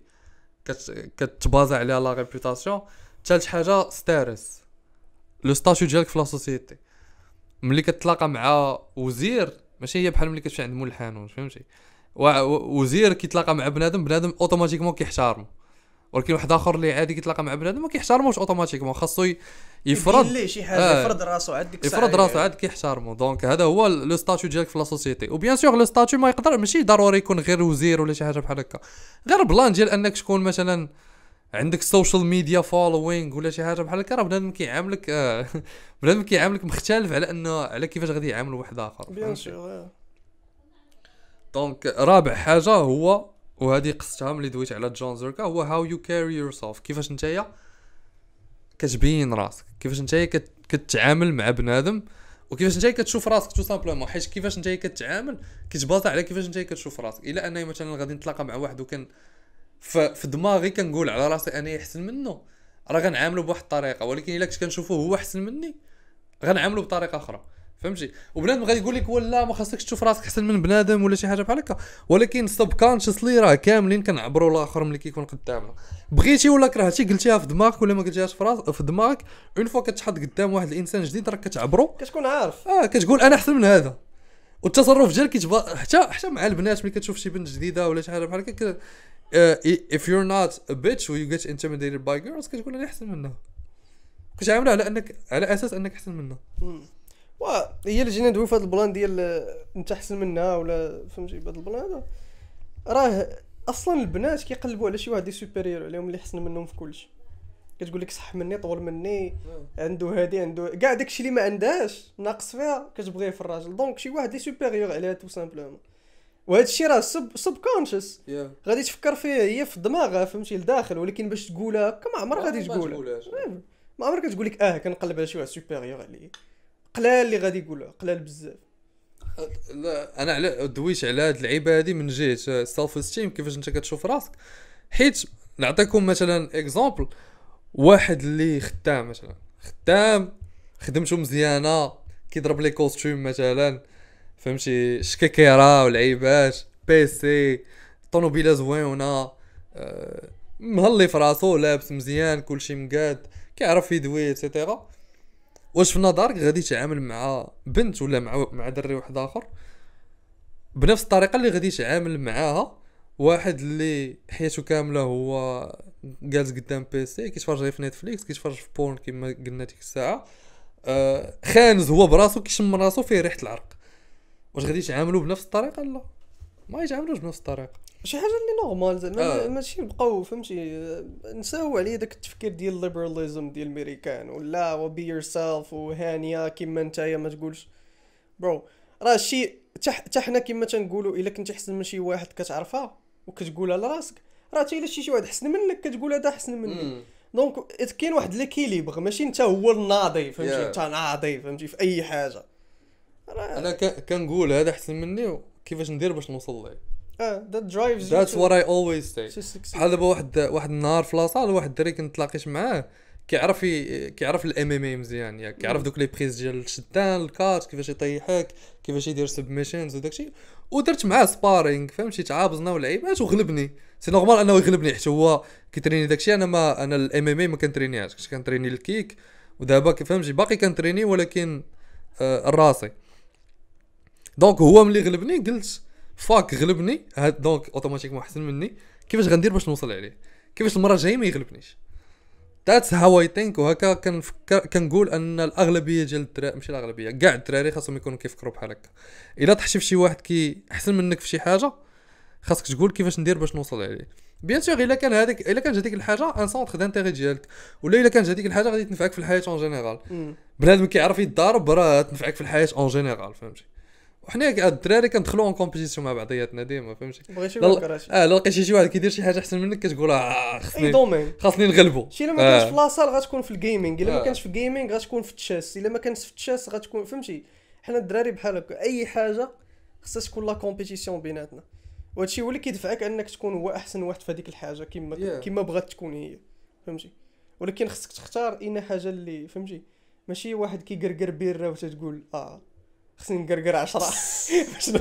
كتبازا عليها لا ريبوتاسيون ثالث حاجه ستارس لو ستاتيو ديالك في لا سوسيتي ملي كتلاقى مع وزير ماشي هي بحال ملي كتمشي عند مول الحانوت فهمتي وزير كيتلاقى مع بنادم بنادم اوتوماتيكمون كيحتارمو ولكن واحد اخر اللي عادي كيتلاقى مع بنادم ما كيحتارموش اوتوماتيكمون خاصو يفرض ليه شي حاجه آه. يفرض راسو عاد ديك يفرض راسو عاد كيحتارمو دونك هذا هو لو ستاتيو ديالك في لا سوسيتي وبيان سور لو ستاتيو ما يقدر ماشي ضروري يكون غير وزير ولا شي حاجه بحال هكا غير بلان ديال انك تكون مثلا عندك السوشيال ميديا فولوينغ ولا شي حاجه بحال هكا راه بنادم كيعاملك آه [LAUGHS] بنادم كيعاملك مختلف على انه على كيفاش غادي يعامل واحد اخر بيان سور دونك رابع حاجه هو وهذه قصتها ملي دويت على جون زيركا هو هاو يو كاري يور سيلف كيفاش نتايا كتبين راسك كيفاش نتايا كتعامل مع بنادم وكيفاش نتايا كتشوف راسك تو سامبلومون حيت كيفاش نتايا كتعامل كيتبازا على كيفاش نتايا كتشوف راسك الا انني مثلا غادي نتلاقى مع واحد وكان في دماغي كنقول على راسي انا احسن منه راه غنعاملو بواحد الطريقه ولكن الا كنت كنشوفه هو احسن مني غنعاملو بطريقه اخرى فهمتي وبنادم غادي يقول لك ولا ما خاصكش تشوف راسك احسن من بنادم ولا شي حاجه بحال هكا ولكن سب كونشسلي راه كاملين كنعبروا الاخر ملي كيكون قدامنا بغيتي ولا كرهتي قلتيها في دماغك ولا ما قلتيهاش في راس في دماغك اون فوا كتحط قدام واحد الانسان جديد راك كتعبرو كتكون عارف اه كتقول انا احسن من هذا والتصرف ديالك كيتبا حتى حتى مع البنات ملي كتشوف شي بنت جديده ولا شي حاجه بحال هكا آه، if you're not a bitch or you get intimidated by girls كتقول انا احسن منها كنت عامله على انك على اساس انك احسن منها هي اللي جينا ندوي في هذا البلان ديال انت احسن منها ولا فهمتي بهذا البلان هذا راه اصلا البنات كيقلبوا على شي واحد سوبيريور عليهم اللي احسن منهم في كلشي كتقول لك صح مني طول مني اه. عنده هادي عنده كاع داكشي اللي ما عندهاش ناقص فيها كتبغيه في الراجل دونك شي واحد لي سوبيريور عليها تو سامبلومون وهذا الشيء راه سب سب كونشس yeah. غادي تفكر فيه هي في دماغها فهمتي لداخل ولكن باش تقولها هكا ما عمرها غادي تقولها ما عمرك تقول لك اه كنقلب على شي واحد سوبيريور عليا قلال اللي غادي يقولها قلال بزاف لا انا على دويش على هاد اللعيبه هذه من جهه سيلف آه، ستيم كيفاش انت كتشوف راسك حيت نعطيكم مثلا اكزومبل واحد اللي خدام مثلا خدام خدمته مزيانه كيضرب لي كوستيم مثلا فهمتي شكاكيرا ولعيبات بيسي طوموبيله زوينه آه، مهلي في راسو لابس مزيان كلشي مقاد كيعرف يدوي اتسيتيرا واش في نظرك غادي تعامل مع بنت ولا مع مع دري واحد اخر بنفس الطريقه اللي غادي تعامل معاها واحد اللي حياته كامله هو جالس قدام بيسي كيتفرج في نتفليكس كيتفرج في بورن كما قلنا ديك الساعه آه خانز هو براسو كيشم راسو فيه ريحه العرق واش غادي يتعاملوا بنفس الطريقه لا ما يتعاملوش بنفس الطريقه شي حاجه اللي نورمال زعما آه. ماشي بقاو فهمتي نساو عليا داك التفكير ديال الليبراليزم ديال الامريكان ولا وبي يور سيلف وهانيه كيما نتايا ما تقولش برو راه شي حتى حنا كيما تنقولوا الا كنت احسن من شي واحد كتعرفها وكتقولها لراسك راه حتى الا شي واحد احسن منك كتقول هذا احسن مني دونك كاين واحد ليكيليبغ ماشي انت هو الناضي فهمتي انت yeah. ناضي فهمتي في اي حاجه انا كنقول هذا احسن مني كيفاش ندير باش نوصل ليه اه ذات درايفز ذاتس وات اي اولويز سي بحال دابا واحد واحد النهار في لاصال واحد الدري كنت تلاقيش معاه كيعرف كيعرف الام ام اي مزيان ياك يعني كيعرف دوك لي بريز ديال الشدان الكات كيفاش يطيحك كيفاش يدير سبميشنز وداكشي ودرت معاه سبارينغ فهمتي تعابزنا ولعيبات وغلبني سي نورمال انه يغلبني حيت هو كيتريني داكشي انا ما انا الام ام اي ما كنترينيهاش كنت كنتريني الكيك ودابا فهمتي باقي كنتريني ولكن آه دونك هو ملي غلبني قلت فاك غلبني هاد دونك اوتوماتيكمون احسن مني كيفاش غندير باش نوصل عليه كيفاش المره الجايه ما يغلبنيش ذاتس هاو اي ثينك وهكا كنفكر كنقول ان الاغلبيه ديال الدراري ماشي الاغلبيه كاع الدراري خاصهم يكونوا كيفكروا بحال هكا الا طحتي فشي شي واحد كي احسن منك في شي حاجه خاصك تقول كيفاش ندير باش نوصل عليه بيان سور الا كان هذيك الا كانت هذيك الحاجه ان سونتر دانتيغي ديالك ولا الا كانت هذيك الحاجه غادي تنفعك في الحياه اون جينيرال بنادم كيعرف يتضارب راه تنفعك في الحياه اون جينيرال فهمتي وحنا الدراري كندخلوا اون كومبيتيسيون مع بعضياتنا ديما فهمتي بغيتي لل... اه لقيتي شي واحد كيدير شي حاجه احسن منك كتقول اه خصني خاصني نغلبو شي الا ما كانش آه. في لاصال غتكون في الجيمنج آه. الا ما كانش في الجيمنج غتكون في التشاس الا ما كانش في التشاس غتكون فهمتي حنا الدراري بحال هكا اي حاجه خصها تكون لا كومبيتيسيون بيناتنا وهادشي هو اللي كيدفعك انك تكون هو احسن واحد في هذيك الحاجه كيما yeah. كيما بغات تكون هي فهمتي ولكن خصك تختار اين حاجه اللي فهمتي ماشي واحد كيقرقر بيره وتتقول اه خصني نقرقر 10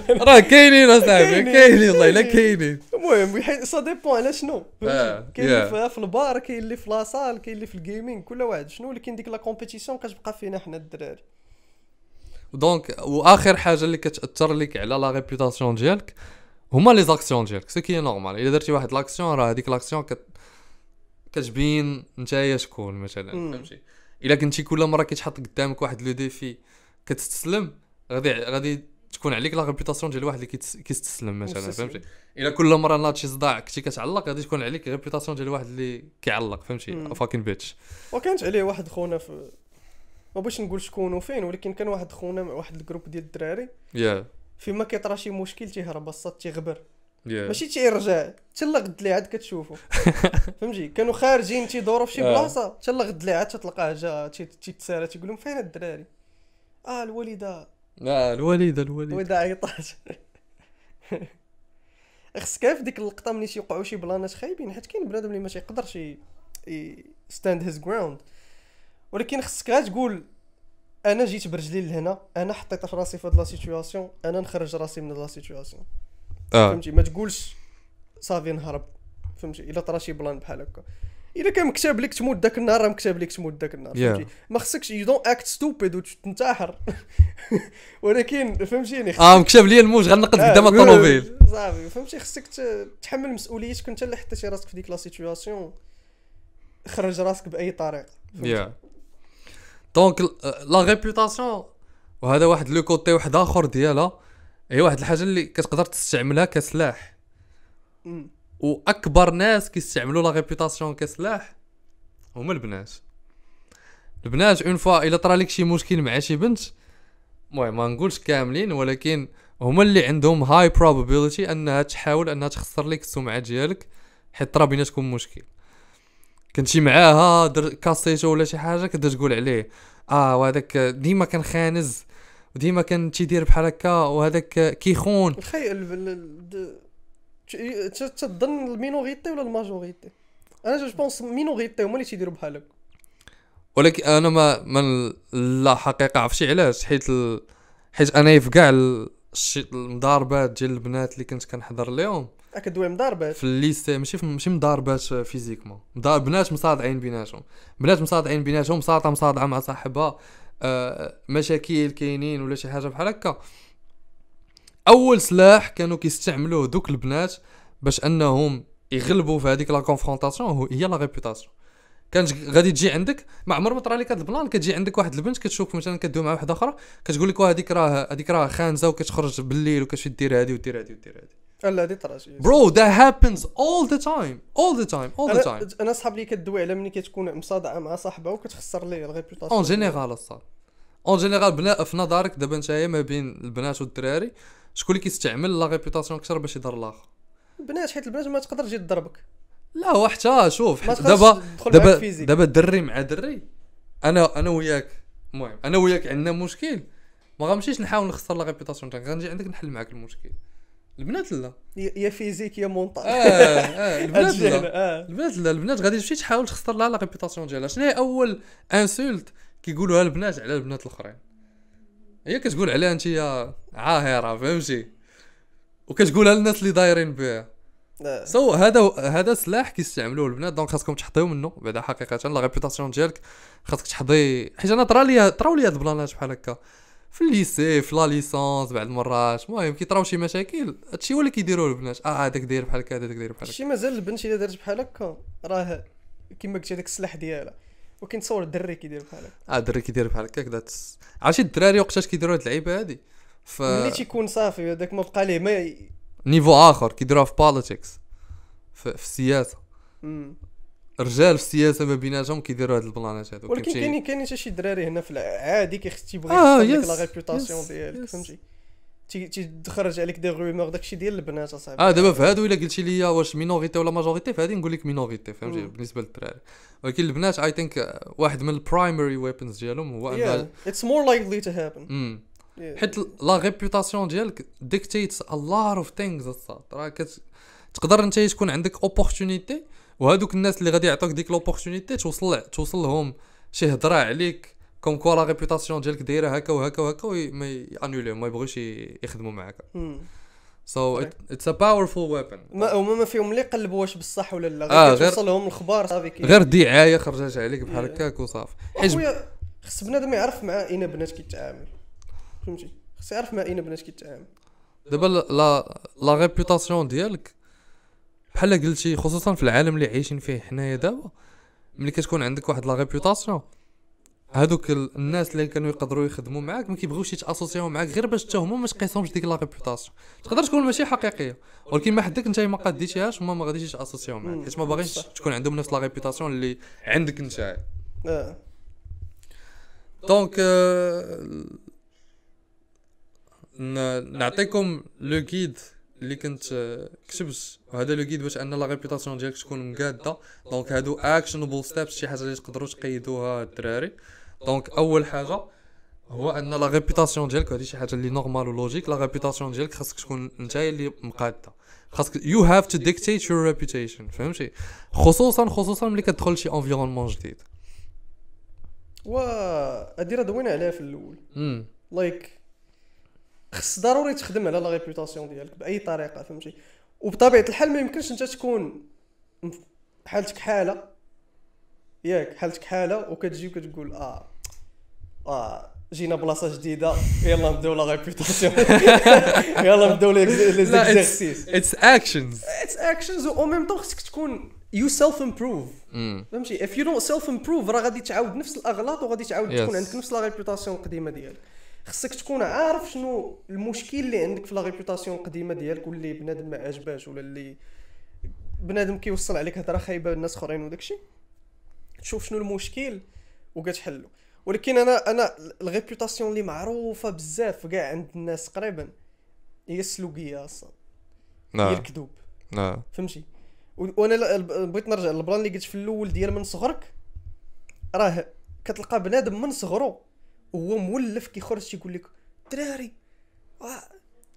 [LAUGHS] راه كاينين اصاحبي كاينين والله الا كاينين المهم سا ديبون على شنو آه، كاين في البار كاين اللي في لاصال كاين اللي في الجيمنج كل واحد شنو ولكن ديك لا كومبيتيسيون كتبقى فينا حنا الدراري دونك واخر حاجه اللي كتاثر لك على لا ريبوتاسيون ديالك هما لي زاكسيون ديالك سو كي نورمال الا درتي واحد لاكسيون راه هذيك لاكسيون كت... كتبين نتايا شكون مثلا فهمتي الا كنتي كل مره كيتحط قدامك واحد لو ديفي كتستسلم غادي غادي تكون عليك لا ريبيوتاسيون ديال واحد اللي كيستسلم مثلا فهمتي الا كل مره ناض صداع كنتي كتعلق غادي تكون عليك ريبيوتاسيون ديال واحد اللي كيعلق فهمتي فاكين بيتش وكانت عليه واحد خونا في ما بغيتش نقول شكون وفين ولكن كان واحد خونا مع واحد الجروب ديال الدراري yeah. فيما كيطرا شي مشكل تيهرب الصاد تيغبر yeah. ماشي تيرجع لا غد اللي عاد كتشوفو [LAUGHS] فهمتي كانوا خارجين تيدوروا في شي بلاصه لا غد اللي عاد تتلقاه جا تيتسالى تيقول لهم فين الدراري اه الوالده لا الوليد الوليد ودا عيطات خصك في ديك اللقطه ملي تيوقعوا شي بلانات خايبين حيت كاين بنادم اللي ما تيقدرش ستاند هيز جراوند ولكن خصك غير تقول انا جيت برجلي لهنا انا حطيت راسي في هاد لا سيتوياسيون انا نخرج راسي من هاد لا سيتوياسيون آه. فهمتي ما تقولش صافي نهرب فهمتي الا طرا شي بلان بحال هكا الا كان مكتاب لك تموت ذاك النهار راه مكتاب لك تموت ذاك النهار فهمتي ما خصكش يو دون اكت ستوبيد وتنتحر ولكن فهمتيني اه مكتاب ليا الموج غنقد آه، قدام الطوموبيل صافي فهمتي خصك تحمل مسؤوليتك انت اللي حطيتي راسك في ديك لا سيتوياسيون خرج راسك باي طريقه يا دونك لا ريبوتاسيون وهذا واحد لو كوتي واحد اخر ديالها هي واحد الحاجه اللي كتقدر تستعملها كسلاح واكبر ناس كيستعملوا لا ريبوتاسيون كسلاح هما البنات البنات اون فوا الا لك شي مشكل مع شي بنت المهم ما نقولش كاملين ولكن هما اللي عندهم هاي probability انها تحاول انها تخسر لك السمعه ديالك حيت طرا بيناتكم مشكل كنتي معاها در كاسيته ولا شي حاجه كنت تقول عليه اه وهذاك ديما كان خانز وديما كان تيدير بحال هكا وهذاك كيخون تظن المينوريتي ولا الماجوريتي انا جو بونس مينوريتي هما اللي تيديروا بحال هكا ولكن انا ما من لا حقيقه عرفتي علاش حيت ال... حيت انا في كاع المضاربات ديال البنات اللي كنت كنحضر لهم كدوي مضاربات في الليستي ماشي ماشي مضاربات فيزيكمون مضارب بنات مصادعين بيناتهم بنات مصادعين بيناتهم مصادعه مصادعه مع صاحبها آه مشاكل كاينين ولا شي حاجه بحال هكا اول سلاح كانوا كيستعملوه دوك البنات باش انهم يغلبوا في هذيك لا كونفرونطاسيون هي لا ريبوتاسيون كانت غادي تجي عندك ما عمر ما طرا لك البلان كتجي عندك واحد البنت كتشوف مثلا كدوي مع واحده اخرى كتقول لك هذيك راه هذيك راه خانزه وكتخرج بالليل وكتمشي دير هذه ودير هذه ودير لا هذه طرات برو ذا هابنز اول ذا تايم اول ذا تايم اول ذا تايم انا صحاب لي كدوي على ملي كتكون مصادعه مع صاحبها وكتخسر ليه الريبوتاسيون اون جينيرال الصاد اون جينيرال بناء في نظرك دابا انت ما بين البنات والدراري شكون اللي كيستعمل لا ريبيوتاسيون اكثر باش يضر الاخر البنات حيت البنات ما تقدرش تجي تضربك لا وحتى شوف دابا دابا دابا دري مع دري انا انا وياك المهم انا وياك عندنا مشكل ما غنمشيش نحاول نخسر لا ريبيوتاسيون تاعك غنجي عندك نحل معاك المشكل البنات لا يا فيزيك يا مونطاج اه اه [LAUGHS] البنات لا آه. البنات لا البنات غادي تمشي تحاول تخسر لها لا ريبيوتاسيون ديالها شنو هي اول انسولت كيقولوها البنات على البنات الاخرين هي كتقول عليها انت يا عاهره فهمتي وكتقولها للناس اللي دايرين بها سو هذا هذا سلاح كيستعملوه البنات دونك خاصكم تحضيو منه بعدا حقيقه لا ريبوتاسيون ديالك خاصك تحضي حيت انا طرا ليا طراو ليا هاد البلانات بحال هكا في الليسي في لا ليسونس بعد المرات المهم كيطراو شي مشاكل هادشي هو اللي كيديروه البنات اه هذاك داير بحال هكا هذاك داير بحال هكا شي مازال البنت الا دارت بحال هكا راه كيما قلتي هذاك السلاح ديالها تصور الدري كيدير بحال هكا اه الدري كيدير بحال هكاك عرفتي الدراري وقتاش كيديروا هاد اللعيبه هادي ف ملي تيكون صافي هذاك ما بقى ليه ما ي... نيفو اخر كيديروها في بوليتيكس في, في السياسه رجال في السياسه ما بيناتهم كيديروا هاد البلانات هادو ولكن كاينين كاينين حتى شي دراري هنا في العادي كيخص تيبغي آه يس لا ريبيوتاسيون ديالك فهمتي تخرج عليك دي رومور داكشي ديال البنات اصاحبي اه دابا فهادو الا قلتي لي آه، واش مينوريتي ولا ماجوريتي فهادي نقول لك مينوريتي فهمتي بالنسبه للدراري ولكن البنات اي آه، ثينك واحد من البرايمري ويبنز ديالهم هو ان اتس مور لايكلي تو هابن حيت لا ريبوتاسيون ديالك ديكتيتس ا لوت اوف ثينكس راه تقدر انت تكون عندك اوبورتونيتي وهذوك الناس اللي غادي يعطوك ديك لوبورتونيتي توصل توصل لهم شي هضره عليك كوم كوا لا ريبوتاسيون ديالك دايره هكا وهكا وهكا ما يانولي ما يبغيوش يخدموا معاك سو اتس ا باورفول ويبن هما ما فيهم اللي يقلبوا واش بصح ولا لا آه، غير توصلهم الخبار صافي غير دعايه خرجت عليك بحال هكاك وصافي خويا خص بنادم يعرف مع اين بنات كيتعامل فهمتي خص يعرف مع اين بنات كيتعامل دابا لا لا ريبوتاسيون ديالك بحال قلتي خصوصا في العالم اللي عايشين فيه حنايا دابا ملي كتكون عندك واحد لا ريبوتاسيون هذوك الناس اللي كانوا يقدروا يخدموا معاك ما كيبغيوش يتاسوسيو معاك غير باش حتى هما ما تقيسهمش ديك لا ريبوتاسيون تقدر تكون ماشي حقيقيه ولكن ما حدك انت ما قديتيهاش هما ما غاديش يتاسوسيو معاك حيت ما باغيش تكون عندهم نفس لا ريبوتاسيون اللي عندك انت اه دونك euh, نعطيكم لو كيد اللي كنت آه، كتبت وهذا لو كيد باش ان لا ريبيتاسيون ديالك تكون مقاده دونك هادو اكشنبل ستيبس شي حاجه اللي تقدروا تقيدوها الدراري دونك اول حاجه هو ان لا ريبيتاسيون ديالك هذه شي حاجه اللي نورمال ولوجيك لا ريبيتاسيون ديالك خاصك تكون انت اللي مقاده خاصك يو هاف تو ديكتيت يور ريبيتيشن فهمتي خصوصا خصوصا ملي كتدخل شي انفيرونمون جديد و ادير راه دوينا عليها في الاول لايك like خص ضروري تخدم على لا ريبوتاسيون ديالك باي طريقه فهمتي وبطبيعه الحال ما يمكنش انت تكون حالتك حاله ياك حالتك حاله وكتجي وكتقول اه اه جينا بلاصه جديده يلا نبداو لا ريبوتاسيون [LAUGHS] يلا نبداو لي زيكسيرسيس اتس اكشنز اتس اكشنز او ميم طون خصك تكون يو سيلف امبروف فهمتي اف يو دونت سيلف امبروف راه غادي تعاود نفس الاغلاط وغادي تعاود تكون عندك نفس لا ريبوتاسيون القديمه ديالك خصك تكون عارف شنو المشكل اللي عندك في لا ريبوتاسيون القديمه ديالك واللي بنادم ما عجباش ولا اللي بنادم كيوصل عليك هضره خايبه الناس اخرين وداكشي تشوف شنو المشكل وكتحلو ولكن انا انا الريبوتاسيون اللي معروفه بزاف كاع عند الناس تقريبا هي السلوكيه اصلا هي نعم. الكذوب نعم. فهمتي وانا بغيت نرجع للبلان اللي قلت في الاول ديال من صغرك راه كتلقى بنادم من صغره هو مولف كيخرج تيقول لك دراري آه،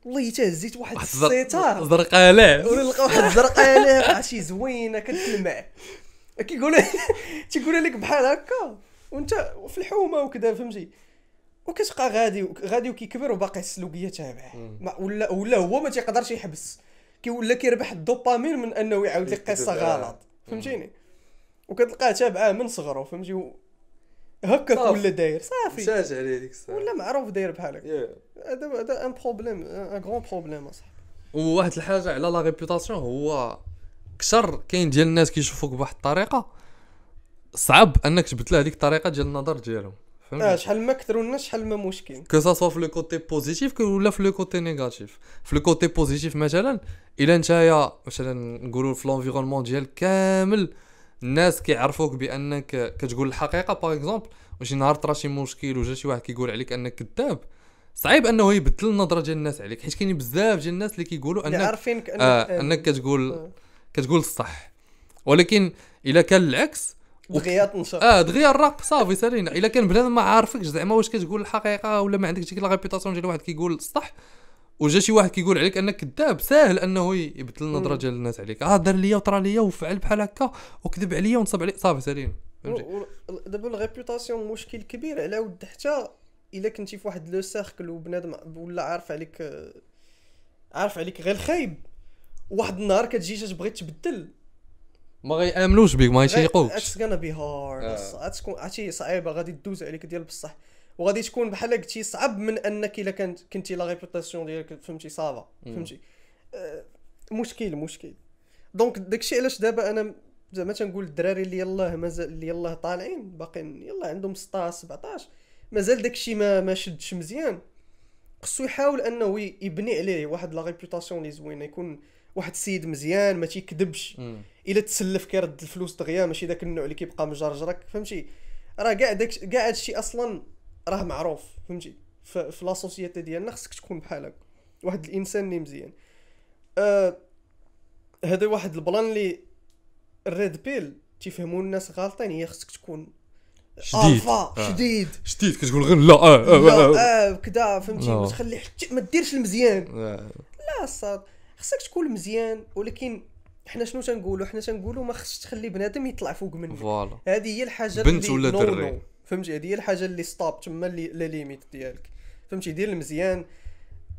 والله حتى هزيت واحد السيتار زرقاء له لقى واحد زرقاله شي زوينه كتلمع كيقول [LAUGHS] تيقول لك بحال هكا وانت في الحومه وكذا فهمتي وكتبقى غادي غادي وكيكبر وباقي السلوكيه تابعه ولا ولا هو ما تيقدرش يحبس كيولا كيربح الدوبامين من انه يعاود لك قصه غلط فهمتيني وكتلقاه تابعه من صغره فهمتي هكاك ولا داير صافي شاجع عليه ديك الساعه ولا معروف داير بحالك هذا هذا ان بروبليم ان غون بروبليم اصاحبي وواحد الحاجه على لا ريبوتاسيون هو كثر كاين ديال الناس كيشوفوك بواحد الطريقه صعب انك تبدل هذيك الطريقه ديال النظر ديالهم اه شحال ما كثروا الناس شحال ما مشكل كو ساسوا في لو كوتي بوزيتيف ولا في لو كوتي نيجاتيف في لو كوتي بوزيتيف مثلا الا نتايا مثلا نقولوا في لونفيرونمون ديالك كامل الناس كيعرفوك بانك كتقول الحقيقه باغ اكزومبل وشي نهار طرا شي مشكل وجا شي واحد كيقول عليك انك كذاب صعيب انه يبدل النظره ديال الناس عليك حيت كاينين بزاف ديال الناس اللي كيقولوا انك عارفينك آه، انك, آه انك كتقول آه. كتقول الصح ولكن الا كان العكس دغيا تنشر اه دغيا الرق صافي سالينا الا كان بنادم ما عارفكش زعما واش كتقول الحقيقه ولا ما عندكش ديك لا ريبيتاسيون ديال واحد كيقول الصح وجا شي واحد كيقول عليك انك كذاب ساهل انه يبدل النظره ديال الناس عليك اه دار ليا وطرا ليا وفعل بحال هكا وكذب عليا ونصب عليا صافي سالينا دابا الريبوتاسيون مشكل كبير على ود حتى الا كنتي في واحد لو سيركل وبنادم ولا عارف عليك عارف عليك غير الخايب واحد النهار كتجي تبغي تبدل ما غيامنوش بك ما غيتيقوش اتس غانا بي هارد عرفتي صعيبه غادي دوز عليك ديال بصح وغادي تكون بحال قلتي صعب من انك الا كانت كنتي لا ريبوتاسيون ديالك فهمتي صافا فهمتي أه مشكل مشكل دونك داكشي علاش دابا انا زعما تنقول الدراري اللي يلاه مازال اللي يلاه طالعين باقيين يلاه عندهم 16 17 مازال داكشي ما ما شدش مزيان خصو يحاول انه يبني عليه واحد لا ريبوتاسيون اللي زوينه يكون واحد السيد مزيان ما تيكذبش الا تسلف كيرد الفلوس دغيا ماشي داك النوع اللي كيبقى مجرجرك فهمتي راه كاع داك كاع هادشي اصلا راه معروف فهمتي في لاسوسيتي ديالنا خصك تكون بحال هكا واحد الانسان اللي مزيان آه هذا واحد البلان اللي الريد بيل تيفهموا الناس غالطين هي خصك تكون شديد آه. شديد شديد كتقول غير لا اه اه, آه، لا اه, آه, آه كدا فهمتي آه. تخلي حتى ما ديرش المزيان آه. لا صاد خصك تكون مزيان ولكن حنا شنو تنقولوا حنا تنقولوا ما خصش تخلي بنادم يطلع فوق منك فوالا هذه هي الحاجه بنت ولا دري فهمتي هذه هي الحاجه اللي ستوب تما لا ليميت ديالك فهمتي دير المزيان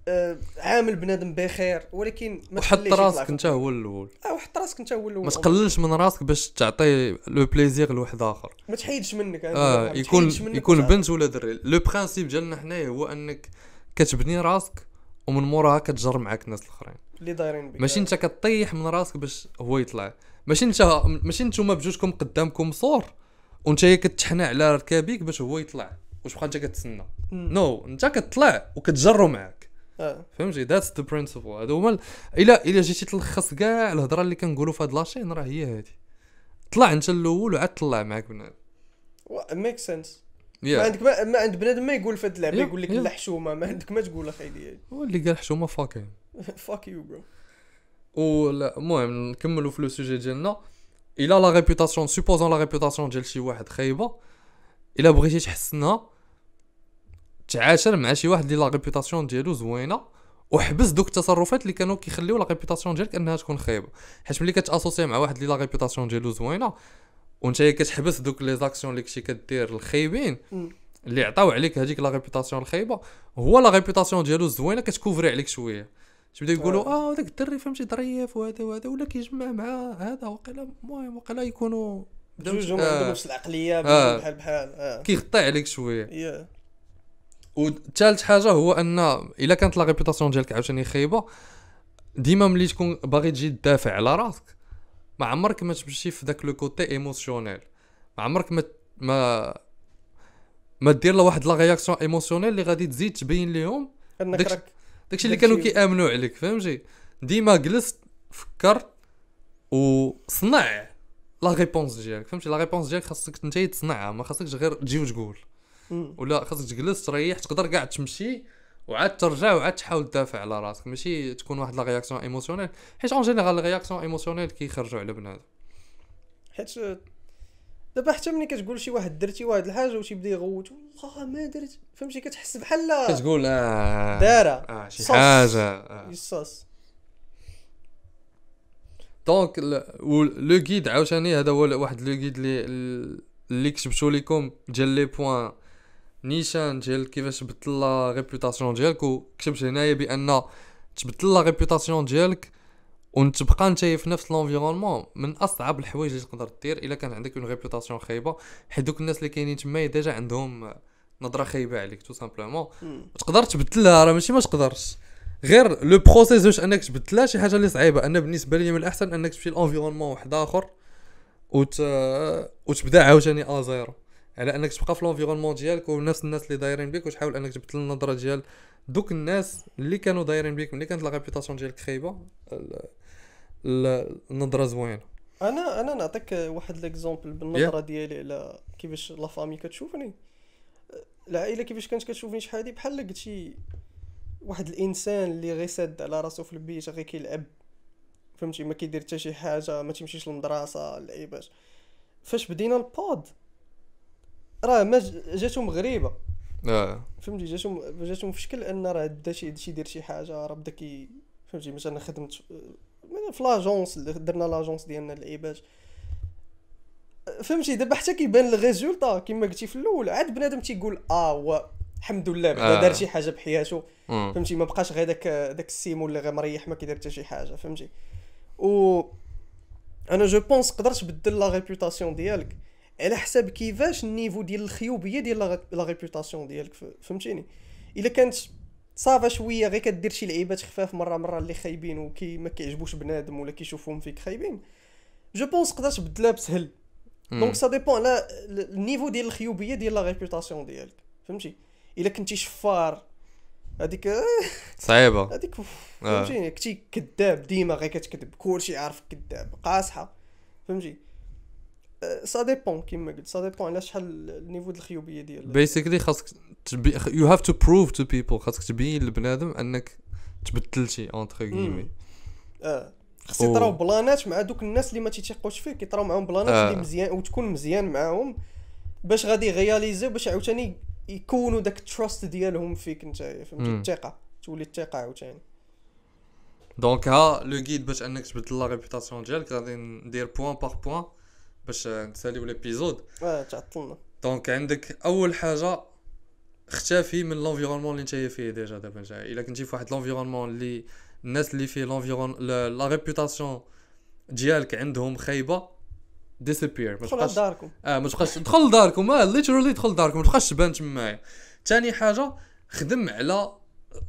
آه عامل بنادم بخير ولكن ما وحط راسك انت هو الاول اه وحط راسك انت هو الاول ما تقللش من راسك باش تعطي لو بليزير لواحد اخر ما تحيدش منك اه يكون منك يكون بنت ولا دري لو برانسيب ديالنا حنايا هو انك كتبني راسك ومن موراها كتجر معاك الناس الاخرين اللي دايرين بك ماشي انت كطيح من راسك باش هو يطلع ماشي انت ماشي انتوما بجوجكم قدامكم صور وانت كتحنى على ركابيك باش هو يطلع واش بقى انت كتسنى نو انت كتطلع وكتجرو معاك آه. فهمتي ذاتس ذا برينسيبل هذا هما الا الا جيتي تلخص كاع الهضره اللي كنقولوا في هاد لاشين راه هي هادي طلع انت الاول وعاد طلع معاك بنادم ميك سنس ما عندك ما, عند بنادم ما يقول في هاد اللعبه يقول لك لا حشومه ما عندك ما تقول اخي ديالي هو اللي قال حشومه فاك فاك يو برو ولا المهم نكملوا في لو سوجي ديالنا الا لا ريبوتاسيون سوبوزون لا ريبوتاسيون ديال شي واحد خايبه الا بغيتي تحسنها تعاشر مع شي واحد اللي لا ريبوتاسيون ديالو زوينه وحبس دوك التصرفات اللي كانوا كيخليو لا ريبوتاسيون ديالك انها تكون خايبه حيت ملي كتاسوسي مع واحد اللي لا ريبوتاسيون ديالو زوينه وانت كتحبس دوك لي زاكسيون اللي كنتي كدير الخايبين اللي عطاو عليك هذيك لا ريبوتاسيون الخايبه هو لا ريبوتاسيون ديالو زوينه كتكوفري عليك شويه تبداو يقولوا آه. اه هذاك الدري فهمتي ظريف وهذا وهذا ولا كيجمع مع هذا وقيلا المهم وقيلا يكونوا جوجهم آه. نفس العقليه آه. بحال بحال آه. كيغطي عليك شويه yeah. وثالث حاجه هو ان الا كانت لا ريبوتاسيون ديالك عاوتاني خايبه ديما ملي تكون باغي تجي تدافع على راسك ما عمرك ما تمشي في ذاك لو كوتي ايموسيونيل ما عمرك ما ما ما دير لواحد لا رياكسيون ايموسيونيل اللي غادي تزيد تبين لهم انك راك داكشي اللي كانوا كيامنوا عليك فهمتي ديما جلست فكر وصنع لا ريبونس ديالك فهمتي لا ريبونس ديالك خاصك انت تصنعها ما خاصكش غير تجي وتقول ولا خاصك تجلس تريح تقدر كاع تمشي وعاد ترجع وعاد تحاول تدافع على راسك ماشي تكون واحد لا رياكسيون ايموسيونيل حيت اون جينيرال رياكسيون ايموسيونيل كيخرجوا على بنادم حيت دابا حتى ملي كتقول لشي واحد درتي واحد الحاجه وتيبدا يغوت والله ما درت فهمتي كتحس بحال كتقول اه دايره آه شي حاجه آه. يصاص دونك لو غيد عاوتاني هذا هو واحد لو غيد اللي اللي كتبتو لكم ديال لي بوان نيشان ديال كيفاش تبدل لا ريبوتاسيون ديالك وكتبت هنايا بان تبدل لا ريبوتاسيون ديالك وتبقى نتايا في نفس لافيرونمون من اصعب الحوايج اللي تقدر دير الا كان عندك اون ريبوتاسيون خايبه حيت دوك الناس اللي كاينين تما ديجا عندهم نظره خايبه عليك تو سامبلومون تقدر تبدلها راه ماشي ما تقدرش غير لو بروسيس باش انك تبدلها شي حاجه اللي صعيبه انا بالنسبه لي من الاحسن انك تمشي لافيرونمون واحد اخر وت... وتبدا عاوتاني ا زيرو على انك تبقى في لافيرونمون ديالك ونفس الناس اللي دايرين بك وتحاول انك تبدل النظره ديال دوك الناس اللي كانوا دايرين بك ملي كانت لا ريبوتاسيون ديالك خايبه النظره زوينه انا انا نعطيك واحد ليكزومبل بالنظره yeah. ديالي على كيفاش لا فامي كتشوفني العائله كيفاش كانت كتشوفني شحال هادي بحال قلت شي واحد الانسان اللي غيسد ساد على راسو في البيت غير كيلعب فهمتي ما كيدير حتى شي حاجه ما تيمشيش للمدرسه لعيباش فاش بدينا البود راه ما جاتهم غريبه اه فهمتي جاتهم جاتهم في شكل ان راه بدا شي يدير شي حاجه راه بدا كي فهمتي مثلا خدمت في لاجونس درنا لاجونس ديالنا العيباج فهمتي دابا حتى كيبان الريزولتا آه، كما قلتي في الاول عاد بنادم تيقول اه هو الحمد لله بدا آه. دار شي حاجه بحياته فهمتي ما بقاش غير داك داك السيمو اللي غير مريح ما كيدير حتى شي حاجه فهمتي و انا جو بونس تقدر تبدل لا ريبوتاسيون ديالك على حساب كيفاش النيفو ديال الخيوبيه ديال لا ريبوتاسيون ديالك فهمتيني الا كانت صافا شويه غير كدير شي لعيبات خفاف مره مره اللي خايبين وكي ما كيعجبوش بنادم ولا كيشوفهم فيك خايبين جو بونس تقدر تبدلها بسهل دونك سا ديبون على النيفو ديال الخيوبيه ديال لا ريبوتاسيون ديالك فهمتي الا كنتي شفار هذيك آه، صعيبه هذيك آه. فهمتي كنتي كذاب ديما غير كتكذب كلشي عارفك كذاب قاصحه فهمتي سا ديبون كيما قلت سا ديبون على شحال النيفو ديال الخيوبيه ديال بيسيكلي خاصك تبي يو هاف تو بروف تو بيبل خاصك تبين لبنادم انك تبدلتي اونتر كيمي اه خصك يطراو بلانات مع دوك الناس اللي ما تيتيقوش فيك كيطراو معاهم بلانات اللي آه. مزيان وتكون مزيان معاهم باش غادي غياليزي باش عاوتاني يكونوا داك التراست ديالهم فيك انت فهمتي الثقه تولي الثقه عاوتاني دونك ها لو غيد باش انك تبدل لا ريبوتاسيون ديالك غادي ندير بوان باغ بوان باش نساليو ليبيزود اه تعطلنا دونك عندك اول حاجه اختفي من لافيرونمون اللي نتايا فيه ديجا دابا نتا الا كنتي في واحد اللي الناس اللي فيه لافيرون لا ريبوتاسيون ديالك عندهم خايبه ديسابير ما تبقاش داركم اه ما تبقاش دخل لداركم اه ليترالي دخل لداركم ما تبقاش تبان تمايا ثاني حاجه خدم على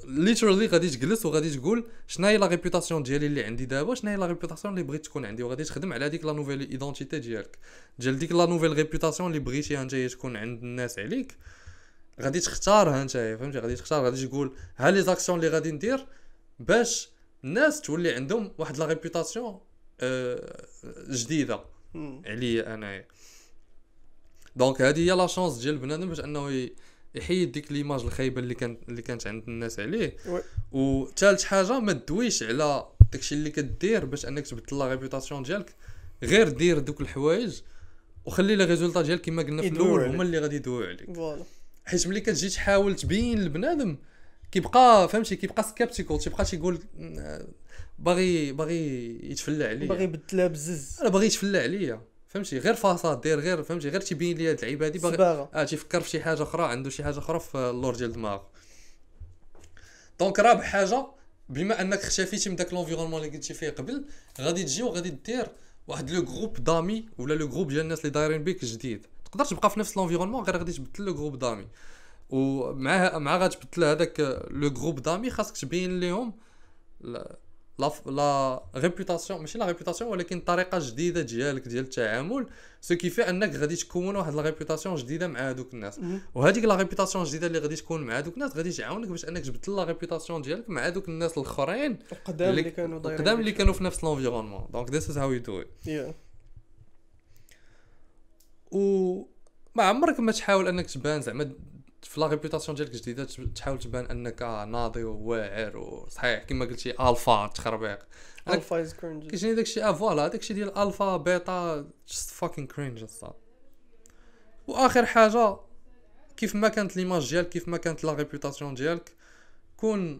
ليترالي غادي تجلس وغادي تقول شنو هي لا ريبوتاسيون ديالي اللي عندي دابا شنو هي لا ريبوتاسيون اللي بغيت تكون عندي وغادي تخدم على ديك لا نوفيل ايدونتيتي ديالك ديال ديك لا نوفيل ريبوتاسيون اللي بغيتيها هي تكون عند الناس عليك غادي تختارها انت فهمتي غادي تختار غادي تقول ها لي زاكسيون اللي غادي ندير باش الناس تولي عندهم واحد لا آه، ريبوتاسيون جديده عليا انايا دونك هذه هي لا شونس ديال بنادم باش انه يحيد ديك ليماج الخايبه اللي كانت اللي كانت عند الناس عليه وثالث حاجه ما تدويش على داكشي اللي كدير باش انك تبدل لا ريبوتاسيون ديالك غير دير دوك الحوايج وخلي لي ريزولطا ديالك كما قلنا في الاول هما اللي غادي يدويو عليك فوالا حيت ملي كتجي تحاول تبين لبنادم كيبقى فهمتي كيبقى سكابتيكول تيبقى تيقول آه، باغي باغي يتفلى عليا باغي يبدلها بزز انا باغي يتفلى عليا فهمتي غير فاصاد داير غير فهمتي غير تيبين لي هاد اللعيبه هادي باغي اه تيفكر في شي حاجه اخرى عنده شي حاجه اخرى في اللور ديال دماغه دونك رابع حاجه بما انك اختفيتي من داك لونفيرونمون اللي كنتي فيه قبل غادي تجي وغادي دير واحد لو جروب دامي ولا لو جروب ديال الناس اللي دايرين بك جديد تقدر تبقى في نفس لونفيرونمون غير غادي تبدل لو جروب دامي ومع مع غتبدل هذاك لو جروب دامي خاصك تبين لهم لا لا ريبوتاسيون ماشي لا ريبوتاسيون ولكن طريقه جديده ديالك ديال التعامل سو كيفي انك غادي تكون واحد لا ريبوتاسيون جديده مع هذوك الناس وهذيك لا ريبوتاسيون الجديده اللي غادي تكون مع هذوك الناس غادي تعاونك باش انك تبدل لا ريبوتاسيون ديالك مع هذوك الناس الاخرين القدام اللي, كانوا دايرين القدام اللي كانوا في نفس لافيرونمون دونك ذيس از هاو يو دو ات و ما عمرك ما تحاول انك تبان زعما في لا ريبوتاسيون ديالك الجديده تحاول تبان انك ناضي وواعر وصحيح كما قلتي الفا تخربيق الفا از كرينج كيجيني داكشي اه فوالا داكشي ديال الفا بيتا جست فاكين كرينج واخر حاجه كيف ما كانت ليماج ديالك كيف ما كانت لا ريبوتاسيون ديالك كون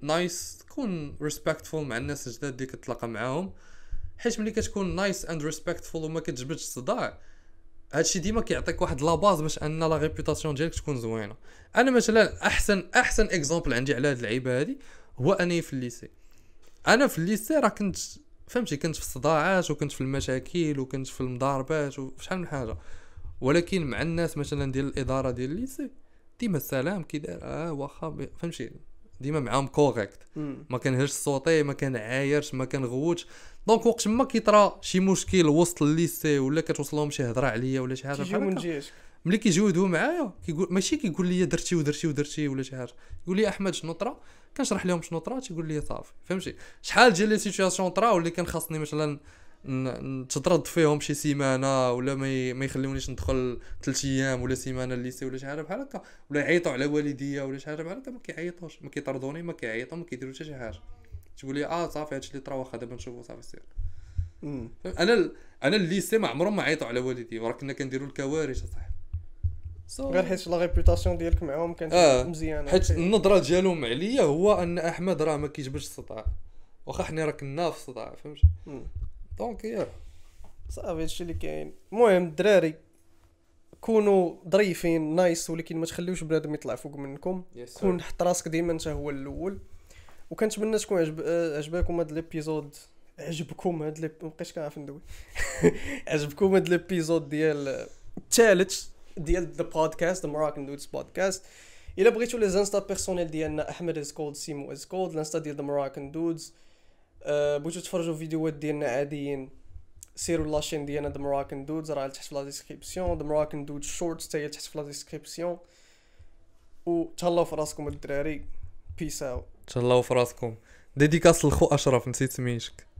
نايس آه، uh, كون ريسبكتفول مع الناس الجداد اللي كتلاقى معاهم حيت ملي كتكون نايس اند ريسبكتفول وما كتجبدش الصداع هادشي ديما كيعطيك واحد لا باز باش ان لا ريبوتاسيون ديالك تكون زوينه انا مثلا احسن احسن اكزومبل عندي على هاد اللعيبه هادي هو اني في الليسي انا في الليسي راه كنت فهمتي كنت في الصداعات وكنت في المشاكل وكنت في المضاربات وشحال من حاجه ولكن مع الناس مثلا ديال الاداره ديال الليسي ديما السلام كي داير اه واخا فهمتي ديما معاهم كوريكت ما كنهرش صوتي ما كنعايرش ما كنغوتش دونك وقت ما كيطرا شي مشكل وسط الليسي ولا كتوصلهم شي هضره عليا ولا شي حاجه بحال من جهتك ملي كيجيو معايا كيقول ماشي كيقول لي درتي ودرتي ودرتي ولا شي حاجه يقول لي احمد شنو طرا كنشرح لهم شنو طرا تيقول لي صافي فهمتي شحال ديال لي سيتوياسيون طرا واللي كان خاصني مثلا نتطرد فيهم شي سيمانه ولا ما يخليونيش ندخل ثلاث ايام ولا سيمانه الليسي ولا شي حاجه بحال هكا ولا يعيطوا على والديا ولا شي حاجه بحال هكا ما كيعيطوش ما كيطردوني ما كيعيطوا ما كيديروا حتى شي حاجه تقول لي اه صافي هادشي اللي طرا واخا دابا نشوفو صافي سير انا انا الليسي ما عمرهم ما عيطوا على والدي راه كنا كنديروا الكوارث اصاحبي so... غير حيت لا ريبوتاسيون ديالك معاهم كانت آه. مزيانه حيت النظره ديالهم عليا هو ان احمد راه ما كيجبش الصداع واخا حنا راه كنا في الصداع فهمت دونك يا صافي هادشي اللي كاين المهم الدراري كونوا ظريفين نايس ولكن ما تخليوش بنادم يطلع فوق منكم yes, كون حط راسك ديما انت هو الاول وكنتمنى تكون عجب آه، عجبكم هذا الابيزود [LAUGHS] عجبكم هذا ما بقيتش كنعرف ندوي عجبكم هذا الابيزود ديال الثالث ديال ذا بودكاست مراكن دودز بودكاست الا بغيتو لي زانستا بيرسونيل ديالنا احمد از كولد سيمو از كولد الانستا ديال ذا مراكن دودز أه بغيتو تفرجوا فيديوهات ديالنا عاديين سيروا لاشين ديالنا ذا مراكن دودز راه تحت في لا ديسكريبسيون ذا مراكن دودز شورتس حتى هي تحت في لا ديسكريبسيون وتهلاو في راسكم الدراري بيس اوت تهلاو في راسكم ديديكاس لخو اشرف نسيت سميتك